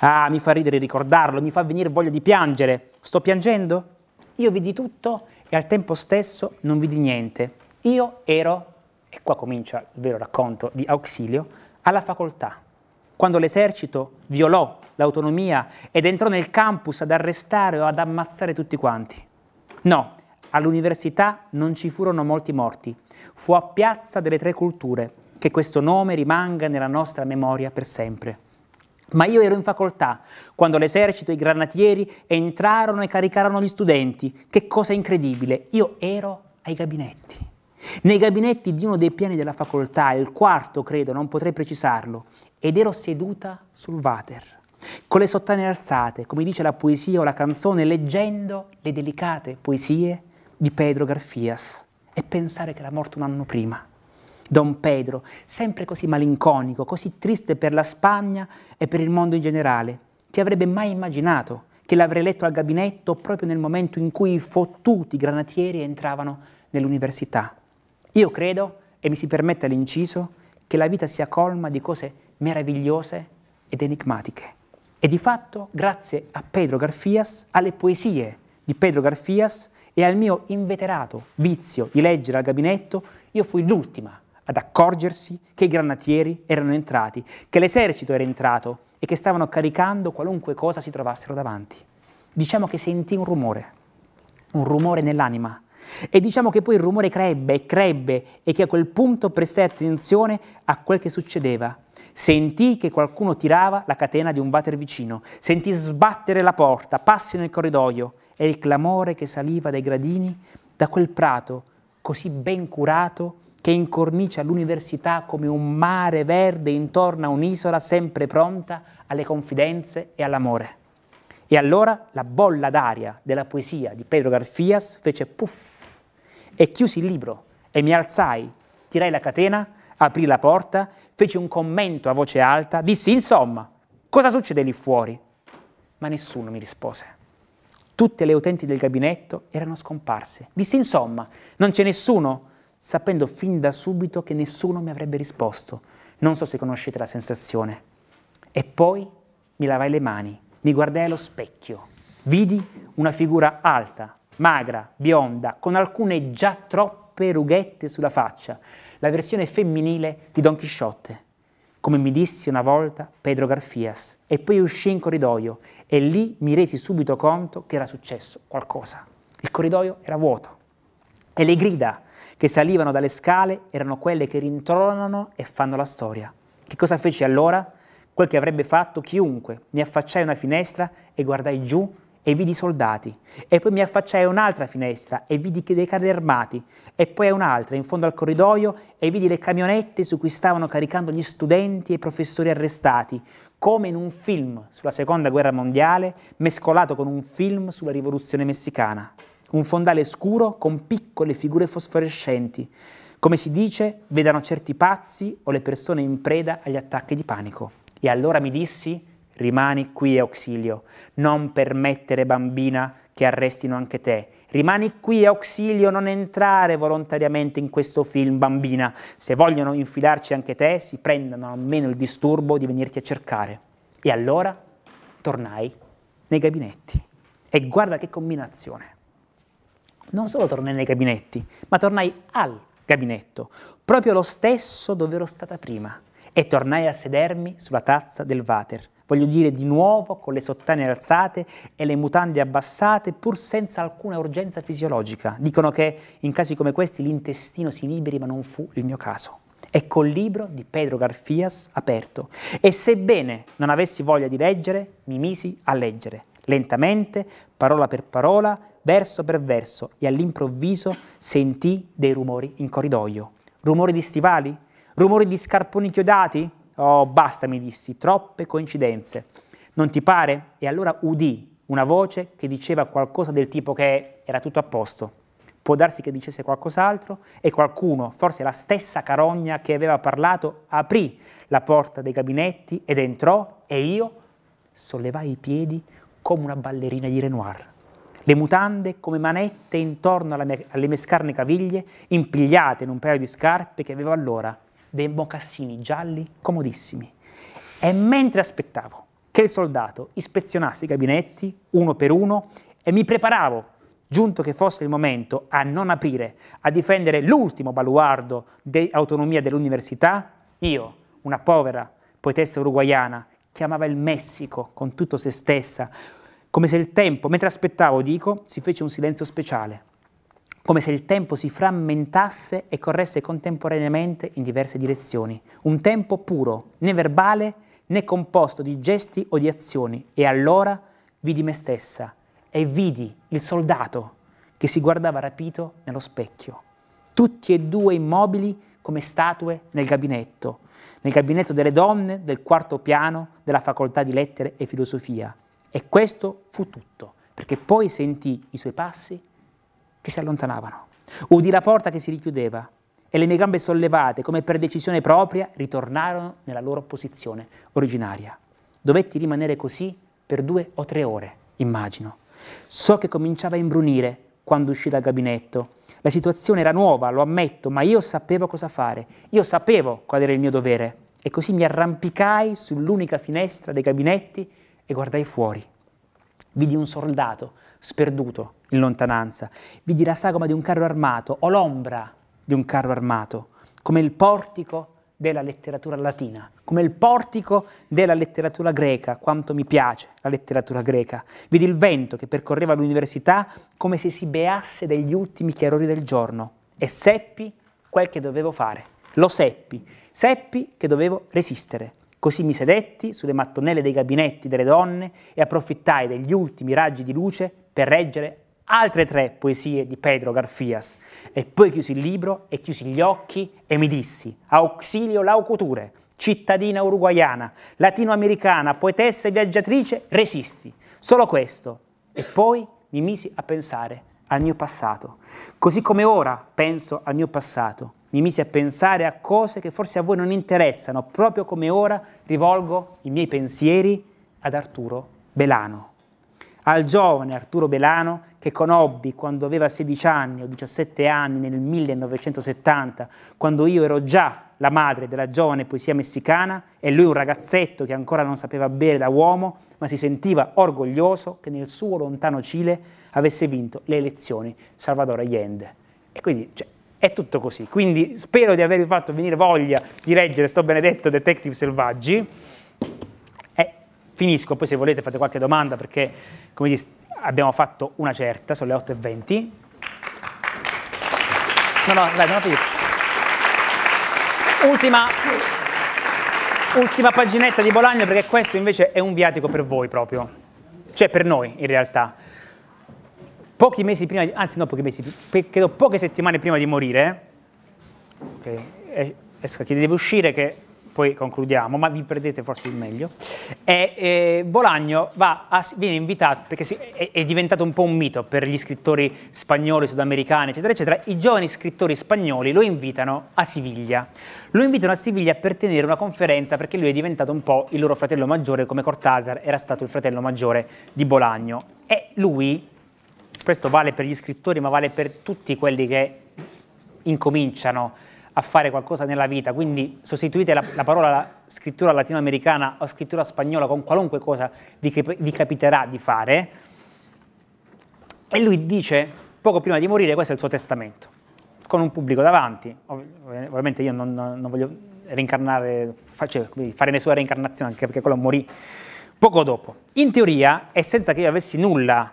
Ah, mi fa ridere ricordarlo, mi fa venire voglia di piangere. Sto piangendo? Io vidi tutto e al tempo stesso non vidi niente. Io ero, e qua comincia il vero racconto di Auxilio, alla facoltà, quando l'esercito violò l'autonomia ed entrò nel campus ad arrestare o ad ammazzare tutti quanti. No, all'università non ci furono molti morti. Fu a Piazza delle Tre Culture che questo nome rimanga nella nostra memoria per sempre. Ma io ero in facoltà quando l'esercito e i granatieri entrarono e caricarono gli studenti. Che cosa incredibile! Io ero ai gabinetti. Nei gabinetti di uno dei piani della facoltà, il quarto credo, non potrei precisarlo, ed ero seduta sul water con le sottane alzate, come dice la poesia o la canzone, leggendo le delicate poesie di Pedro Garfias e pensare che era morto un anno prima. Don Pedro, sempre così malinconico, così triste per la Spagna e per il mondo in generale, chi avrebbe mai immaginato che l'avrei letto al gabinetto proprio nel momento in cui i fottuti granatieri entravano nell'università. Io credo, e mi si permette l'inciso, che la vita sia colma di cose meravigliose ed enigmatiche. E di fatto, grazie a Pedro Garfias, alle poesie di Pedro Garfias e al mio inveterato vizio di leggere al gabinetto, io fui l'ultima ad accorgersi che i granatieri erano entrati, che l'esercito era entrato e che stavano caricando qualunque cosa si trovassero davanti. Diciamo che sentii un rumore, un rumore nell'anima. E diciamo che poi il rumore crebbe e crebbe e che a quel punto prestai attenzione a quel che succedeva Sentì che qualcuno tirava la catena di un water vicino, sentì sbattere la porta, passi nel corridoio e il clamore che saliva dai gradini da quel prato così ben curato che incornicia l'università come un mare verde intorno a un'isola sempre pronta alle confidenze e all'amore. E allora la bolla d'aria della poesia di Pedro Garfias fece puff e chiusi il libro e mi alzai, tirai la catena aprì la porta, fece un commento a voce alta, disse insomma, cosa succede lì fuori? Ma nessuno mi rispose. Tutte le utenti del gabinetto erano scomparse. Disse insomma, non c'è nessuno, sapendo fin da subito che nessuno mi avrebbe risposto. Non so se conoscete la sensazione. E poi mi lavai le mani, mi guardai allo specchio. Vidi una figura alta, magra, bionda, con alcune già troppe rughette sulla faccia la versione femminile di Don Chisciotte, come mi dissi una volta Pedro Garfias, e poi uscì in corridoio e lì mi resi subito conto che era successo qualcosa. Il corridoio era vuoto e le grida che salivano dalle scale erano quelle che rintronano e fanno la storia. Che cosa feci allora? Quel che avrebbe fatto chiunque. Mi affacciai a una finestra e guardai giù e vidi soldati, e poi mi affacciai a un'altra finestra e vidi dei carri armati, e poi a un'altra in fondo al corridoio e vidi le camionette su cui stavano caricando gli studenti e i professori arrestati, come in un film sulla seconda guerra mondiale mescolato con un film sulla rivoluzione messicana. Un fondale scuro con piccole figure fosforescenti. Come si dice, vedano certi pazzi o le persone in preda agli attacchi di panico. E allora mi dissi, Rimani qui, auxilio, non permettere, bambina, che arrestino anche te. Rimani qui, auxilio, non entrare volontariamente in questo film, bambina. Se vogliono infilarci anche te, si prendano almeno il disturbo di venirti a cercare. E allora tornai nei gabinetti. E guarda che combinazione. Non solo tornai nei gabinetti, ma tornai al gabinetto, proprio lo stesso dove ero stata prima, e tornai a sedermi sulla tazza del water voglio dire di nuovo con le sottane alzate e le mutande abbassate pur senza alcuna urgenza fisiologica. Dicono che in casi come questi l'intestino si liberi ma non fu il mio caso. Ecco col libro di Pedro Garfias aperto e sebbene non avessi voglia di leggere, mi misi a leggere, lentamente, parola per parola, verso per verso e all'improvviso sentii dei rumori in corridoio. Rumori di stivali? Rumori di scarponi chiodati? Oh, basta, mi dissi, troppe coincidenze. Non ti pare? E allora udì una voce che diceva qualcosa del tipo che era tutto a posto. Può darsi che dicesse qualcos'altro e qualcuno, forse la stessa carogna che aveva parlato, aprì la porta dei gabinetti ed entrò e io sollevai i piedi come una ballerina di Renoir. Le mutande come manette intorno mia, alle mie scarne caviglie, impigliate in un paio di scarpe che avevo allora dei mocassini gialli comodissimi. E mentre aspettavo che il soldato ispezionasse i gabinetti uno per uno e mi preparavo, giunto che fosse il momento, a non aprire, a difendere l'ultimo baluardo dell'autonomia dell'università, io, una povera poetessa uruguaiana, chiamava il Messico con tutto se stessa, come se il tempo, mentre aspettavo, dico, si fece un silenzio speciale come se il tempo si frammentasse e corresse contemporaneamente in diverse direzioni, un tempo puro, né verbale né composto di gesti o di azioni, e allora vidi me stessa e vidi il soldato che si guardava rapito nello specchio, tutti e due immobili come statue nel gabinetto, nel gabinetto delle donne del quarto piano della facoltà di lettere e filosofia. E questo fu tutto, perché poi sentì i suoi passi che si allontanavano. Udì la porta che si richiudeva e le mie gambe sollevate, come per decisione propria, ritornarono nella loro posizione originaria. Dovetti rimanere così per due o tre ore, immagino. So che cominciava a imbrunire quando uscì dal gabinetto. La situazione era nuova, lo ammetto, ma io sapevo cosa fare. Io sapevo qual era il mio dovere. E così mi arrampicai sull'unica finestra dei gabinetti e guardai fuori. Vidi un soldato sperduto in lontananza. Vidi la sagoma di un carro armato o l'ombra di un carro armato, come il portico della letteratura latina, come il portico della letteratura greca, quanto mi piace la letteratura greca. Vidi il vento che percorreva l'università come se si beasse degli ultimi chiarori del giorno e seppi quel che dovevo fare. Lo seppi, seppi che dovevo resistere. Così mi sedetti sulle mattonelle dei gabinetti delle donne e approfittai degli ultimi raggi di luce per reggere altre tre poesie di Pedro Garfias. E poi chiusi il libro e chiusi gli occhi e mi dissi, auxilio laucoture, cittadina uruguaiana, latinoamericana, poetessa e viaggiatrice, resisti. Solo questo. E poi mi misi a pensare al mio passato. Così come ora penso al mio passato, mi misi a pensare a cose che forse a voi non interessano, proprio come ora rivolgo i miei pensieri ad Arturo Belano al giovane Arturo Belano che conobbi quando aveva 16 anni o 17 anni nel 1970, quando io ero già la madre della giovane poesia messicana e lui un ragazzetto che ancora non sapeva bere da uomo, ma si sentiva orgoglioso che nel suo lontano Cile avesse vinto le elezioni Salvador Allende. E quindi cioè, è tutto così. Quindi spero di avervi fatto venire voglia di leggere sto benedetto Detective Selvaggi finisco, poi se volete fate qualche domanda perché come dice, abbiamo fatto una certa, sono le 8.20. No, no, dai, non finito. Ultima, ultima paginetta di Bologna perché questo invece è un viatico per voi proprio, cioè per noi in realtà. Pochi mesi prima, di, anzi no pochi mesi, credo poche settimane prima di morire, ok, eh, esco chi deve uscire che poi concludiamo, ma vi perdete forse il meglio. E, e Bolagno a, viene invitato, perché si, è, è, diventato un po' un mito per gli scrittori spagnoli, sudamericani, eccetera, eccetera, i giovani scrittori spagnoli lo invitano a Siviglia. Lo invitano a Siviglia per tenere una conferenza, perché lui è diventato un po' il loro fratello maggiore, come Cortázar era stato il fratello maggiore di Bolagno. E lui, questo vale per gli scrittori, ma vale per tutti quelli che incominciano a a fare qualcosa nella vita, quindi sostituite la, la parola la scrittura latinoamericana o scrittura spagnola con qualunque cosa vi, vi capiterà di fare. E lui dice, poco prima di morire, questo è il suo testamento, con un pubblico davanti. ovviamente io non, non voglio reincarnare, cioè, fare nessuna reincarnazione, anche perché quello morì poco dopo. In teoria, e senza che io avessi nulla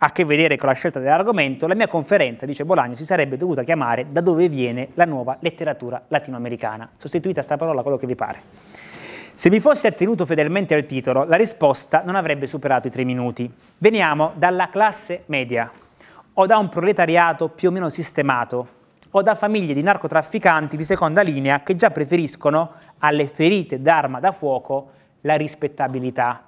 a che vedere con la scelta dell'argomento, la mia conferenza, dice Bolagno, si sarebbe dovuta chiamare Da dove viene la nuova letteratura latinoamericana. Sostituita sta parola a quello che vi pare. Se mi fossi attenuto fedelmente al titolo, la risposta non avrebbe superato i tre minuti. Veniamo dalla classe media, o da un proletariato più o meno sistemato, o da famiglie di narcotrafficanti di seconda linea che già preferiscono alle ferite d'arma da fuoco la rispettabilità.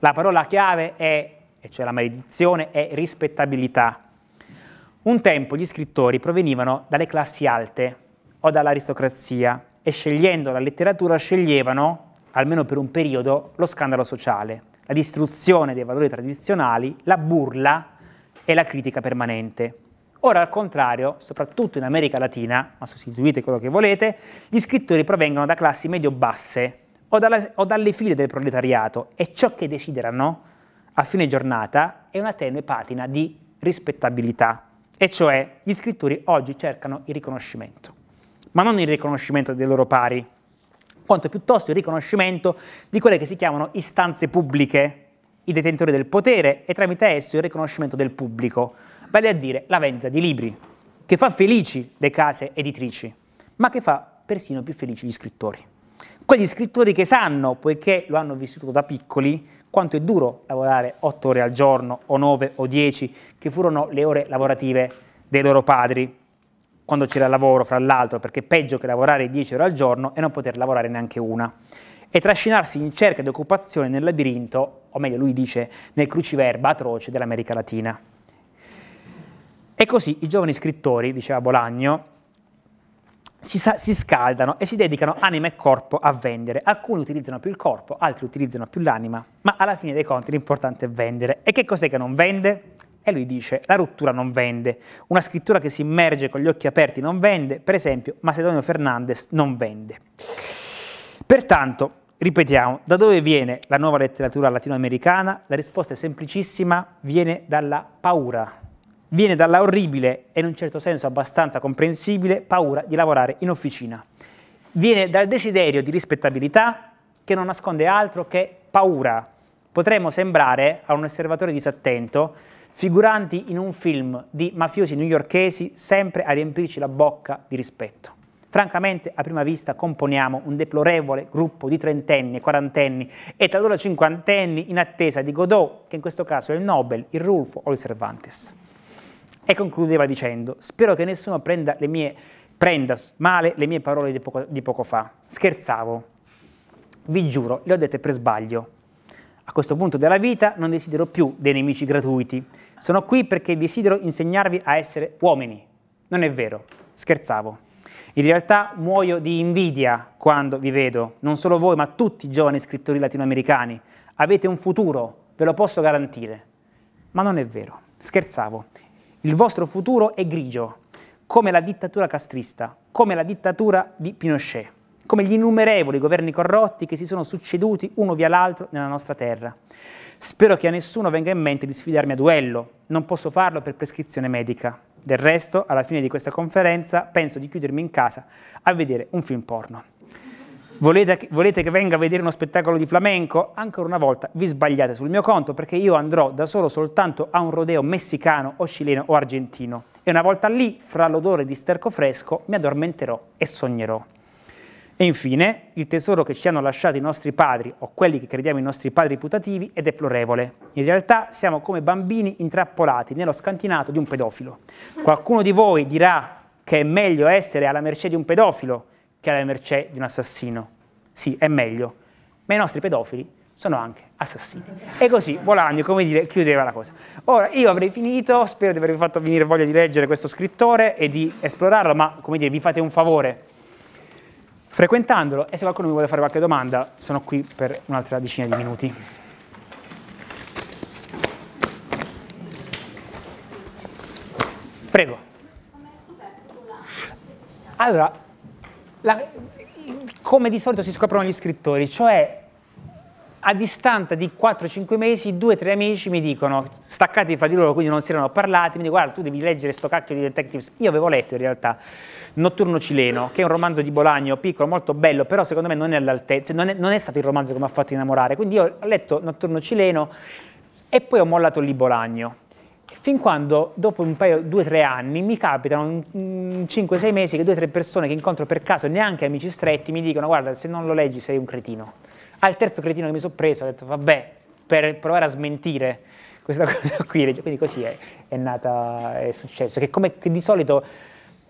La parola chiave è e cioè la maledizione, è rispettabilità. Un tempo gli scrittori provenivano dalle classi alte o dall'aristocrazia e scegliendo la letteratura sceglievano, almeno per un periodo, lo scandalo sociale, la distruzione dei valori tradizionali, la burla e la critica permanente. Ora, al contrario, soprattutto in America Latina, ma sostituite quello che volete, gli scrittori provengono da classi medio-basse o, o dalle file del proletariato e ciò che desiderano a fine giornata è una tenue patina di rispettabilità, e cioè gli scrittori oggi cercano il riconoscimento, ma non il riconoscimento dei loro pari, quanto piuttosto il riconoscimento di quelle che si chiamano istanze pubbliche, i detentori del potere e tramite esso il riconoscimento del pubblico, vale a dire la vendita di libri, che fa felici le case editrici, ma che fa persino più felici gli scrittori. Quegli scrittori che sanno, poiché lo hanno vissuto da piccoli, quanto è duro lavorare 8 ore al giorno o 9 o 10, che furono le ore lavorative dei loro padri, quando c'era lavoro fra l'altro, perché è peggio che lavorare 10 ore al giorno e non poter lavorare neanche una. E trascinarsi in cerca di occupazione nel labirinto, o meglio lui dice, nel cruciverba atroce dell'America Latina. E così i giovani scrittori, diceva Bolagno, si, sa- si, scaldano e si dedicano anima e corpo a vendere. Alcuni utilizzano più il corpo, altri utilizzano più l'anima, ma alla fine dei conti l'importante è vendere. E che cos'è che non vende? E lui dice, la rottura non vende, una scrittura che si immerge con gli occhi aperti non vende, per esempio Macedonio Fernandez non vende. Pertanto, ripetiamo, da dove viene la nuova letteratura latinoamericana? La risposta è semplicissima, viene dalla paura viene dalla orribile e in un certo senso abbastanza comprensibile paura di lavorare in officina. Viene dal desiderio di rispettabilità che non nasconde altro che paura. Potremmo sembrare, a un osservatore disattento, figuranti in un film di mafiosi newyorkesi sempre a riempirci la bocca di rispetto. Francamente, a prima vista componiamo un deplorevole gruppo di trentenni, quarantenni e talora cinquantenni in attesa di Godot, che in questo caso è il Nobel, il Rulfo o il Cervantes. E concludeva dicendo, spero che nessuno prenda, le mie, prenda male le mie parole di poco, di poco fa. Scherzavo. Vi giuro, le ho dette per sbaglio. A questo punto della vita non desidero più dei nemici gratuiti. Sono qui perché desidero insegnarvi a essere uomini. Non è vero, scherzavo. In realtà muoio di invidia quando vi vedo, non solo voi, ma tutti i giovani scrittori latinoamericani. Avete un futuro, ve lo posso garantire. Ma non è vero, scherzavo. Il vostro futuro è grigio, come la dittatura castrista, come la dittatura di Pinochet, come gli innumerevoli governi corrotti che si sono succeduti uno via l'altro nella nostra terra. Spero che a nessuno venga in mente di sfidarmi a duello, non posso farlo per prescrizione medica. Del resto, alla fine di questa conferenza, penso di chiudermi in casa a vedere un film porno. Volete, volete che venga a vedere uno spettacolo di flamenco? Ancora una volta vi sbagliate sul mio conto perché io andrò da solo soltanto a un rodeo messicano o cileno o argentino e una volta lì, fra l'odore di sterco fresco, mi addormenterò e sognerò. E infine, il tesoro che ci hanno lasciato i nostri padri, o quelli che crediamo i nostri padri putativi, è deplorevole. In realtà siamo come bambini intrappolati nello scantinato di un pedofilo. Qualcuno di voi dirà che è meglio essere alla mercé di un pedofilo che alla mercé di un assassino. Sì, è meglio. Ma i nostri pedofili sono anche assassini. E così, Bolagno, come dire, chiudeva la cosa. Ora, io avrei finito, spero di avervi fatto venire voglia di leggere questo scrittore e di esplorarlo, ma, come dire, vi fate un favore frequentandolo e se qualcuno mi vuole fare qualche domanda, sono qui per un'altra decina di minuti. Prego. Allora, la, come di solito si scoprono gli scrittori, cioè a distanza di 4-5 mesi due o tre amici mi dicono, staccati fra di loro, quindi non si erano parlati, mi dicono guarda tu devi leggere sto cacchio di detectives, io avevo letto in realtà Notturno Cileno, che è un romanzo di Bolagno, piccolo, molto bello, però secondo me non è all'altezza, non è, non è stato il romanzo che mi ha fatto innamorare, quindi io ho letto Notturno Cileno e poi ho mollato lì Bolagno fin quando dopo un paio, due o tre anni, mi capitano in, cinque o sei mesi che due o tre persone che incontro per caso, neanche amici stretti, mi dicono guarda se non lo leggi sei un cretino. Al terzo cretino che mi sono preso ho detto vabbè, per provare a smentire questa cosa qui, quindi così è, è nata, è successo, che come che di solito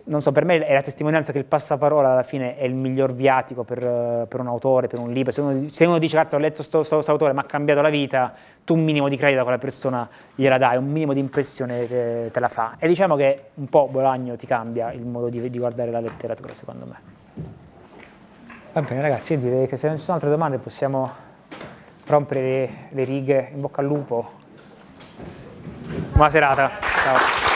non so, per me è la testimonianza che il passaparola alla fine è il miglior viatico per, eh, per un autore, per un libro. Se uno, se uno dice, cazzo, ho letto questo autore, ma ha cambiato la vita, tu un minimo di credito a quella persona gliela dai, un minimo di impressione te, te la fa. E diciamo che un po' Bolagno ti cambia il modo di, di guardare la letteratura, secondo me. Va bene, ragazzi, direi che se non ci sono altre domande possiamo rompere le, le righe. In bocca al lupo. Buona serata. Ciao.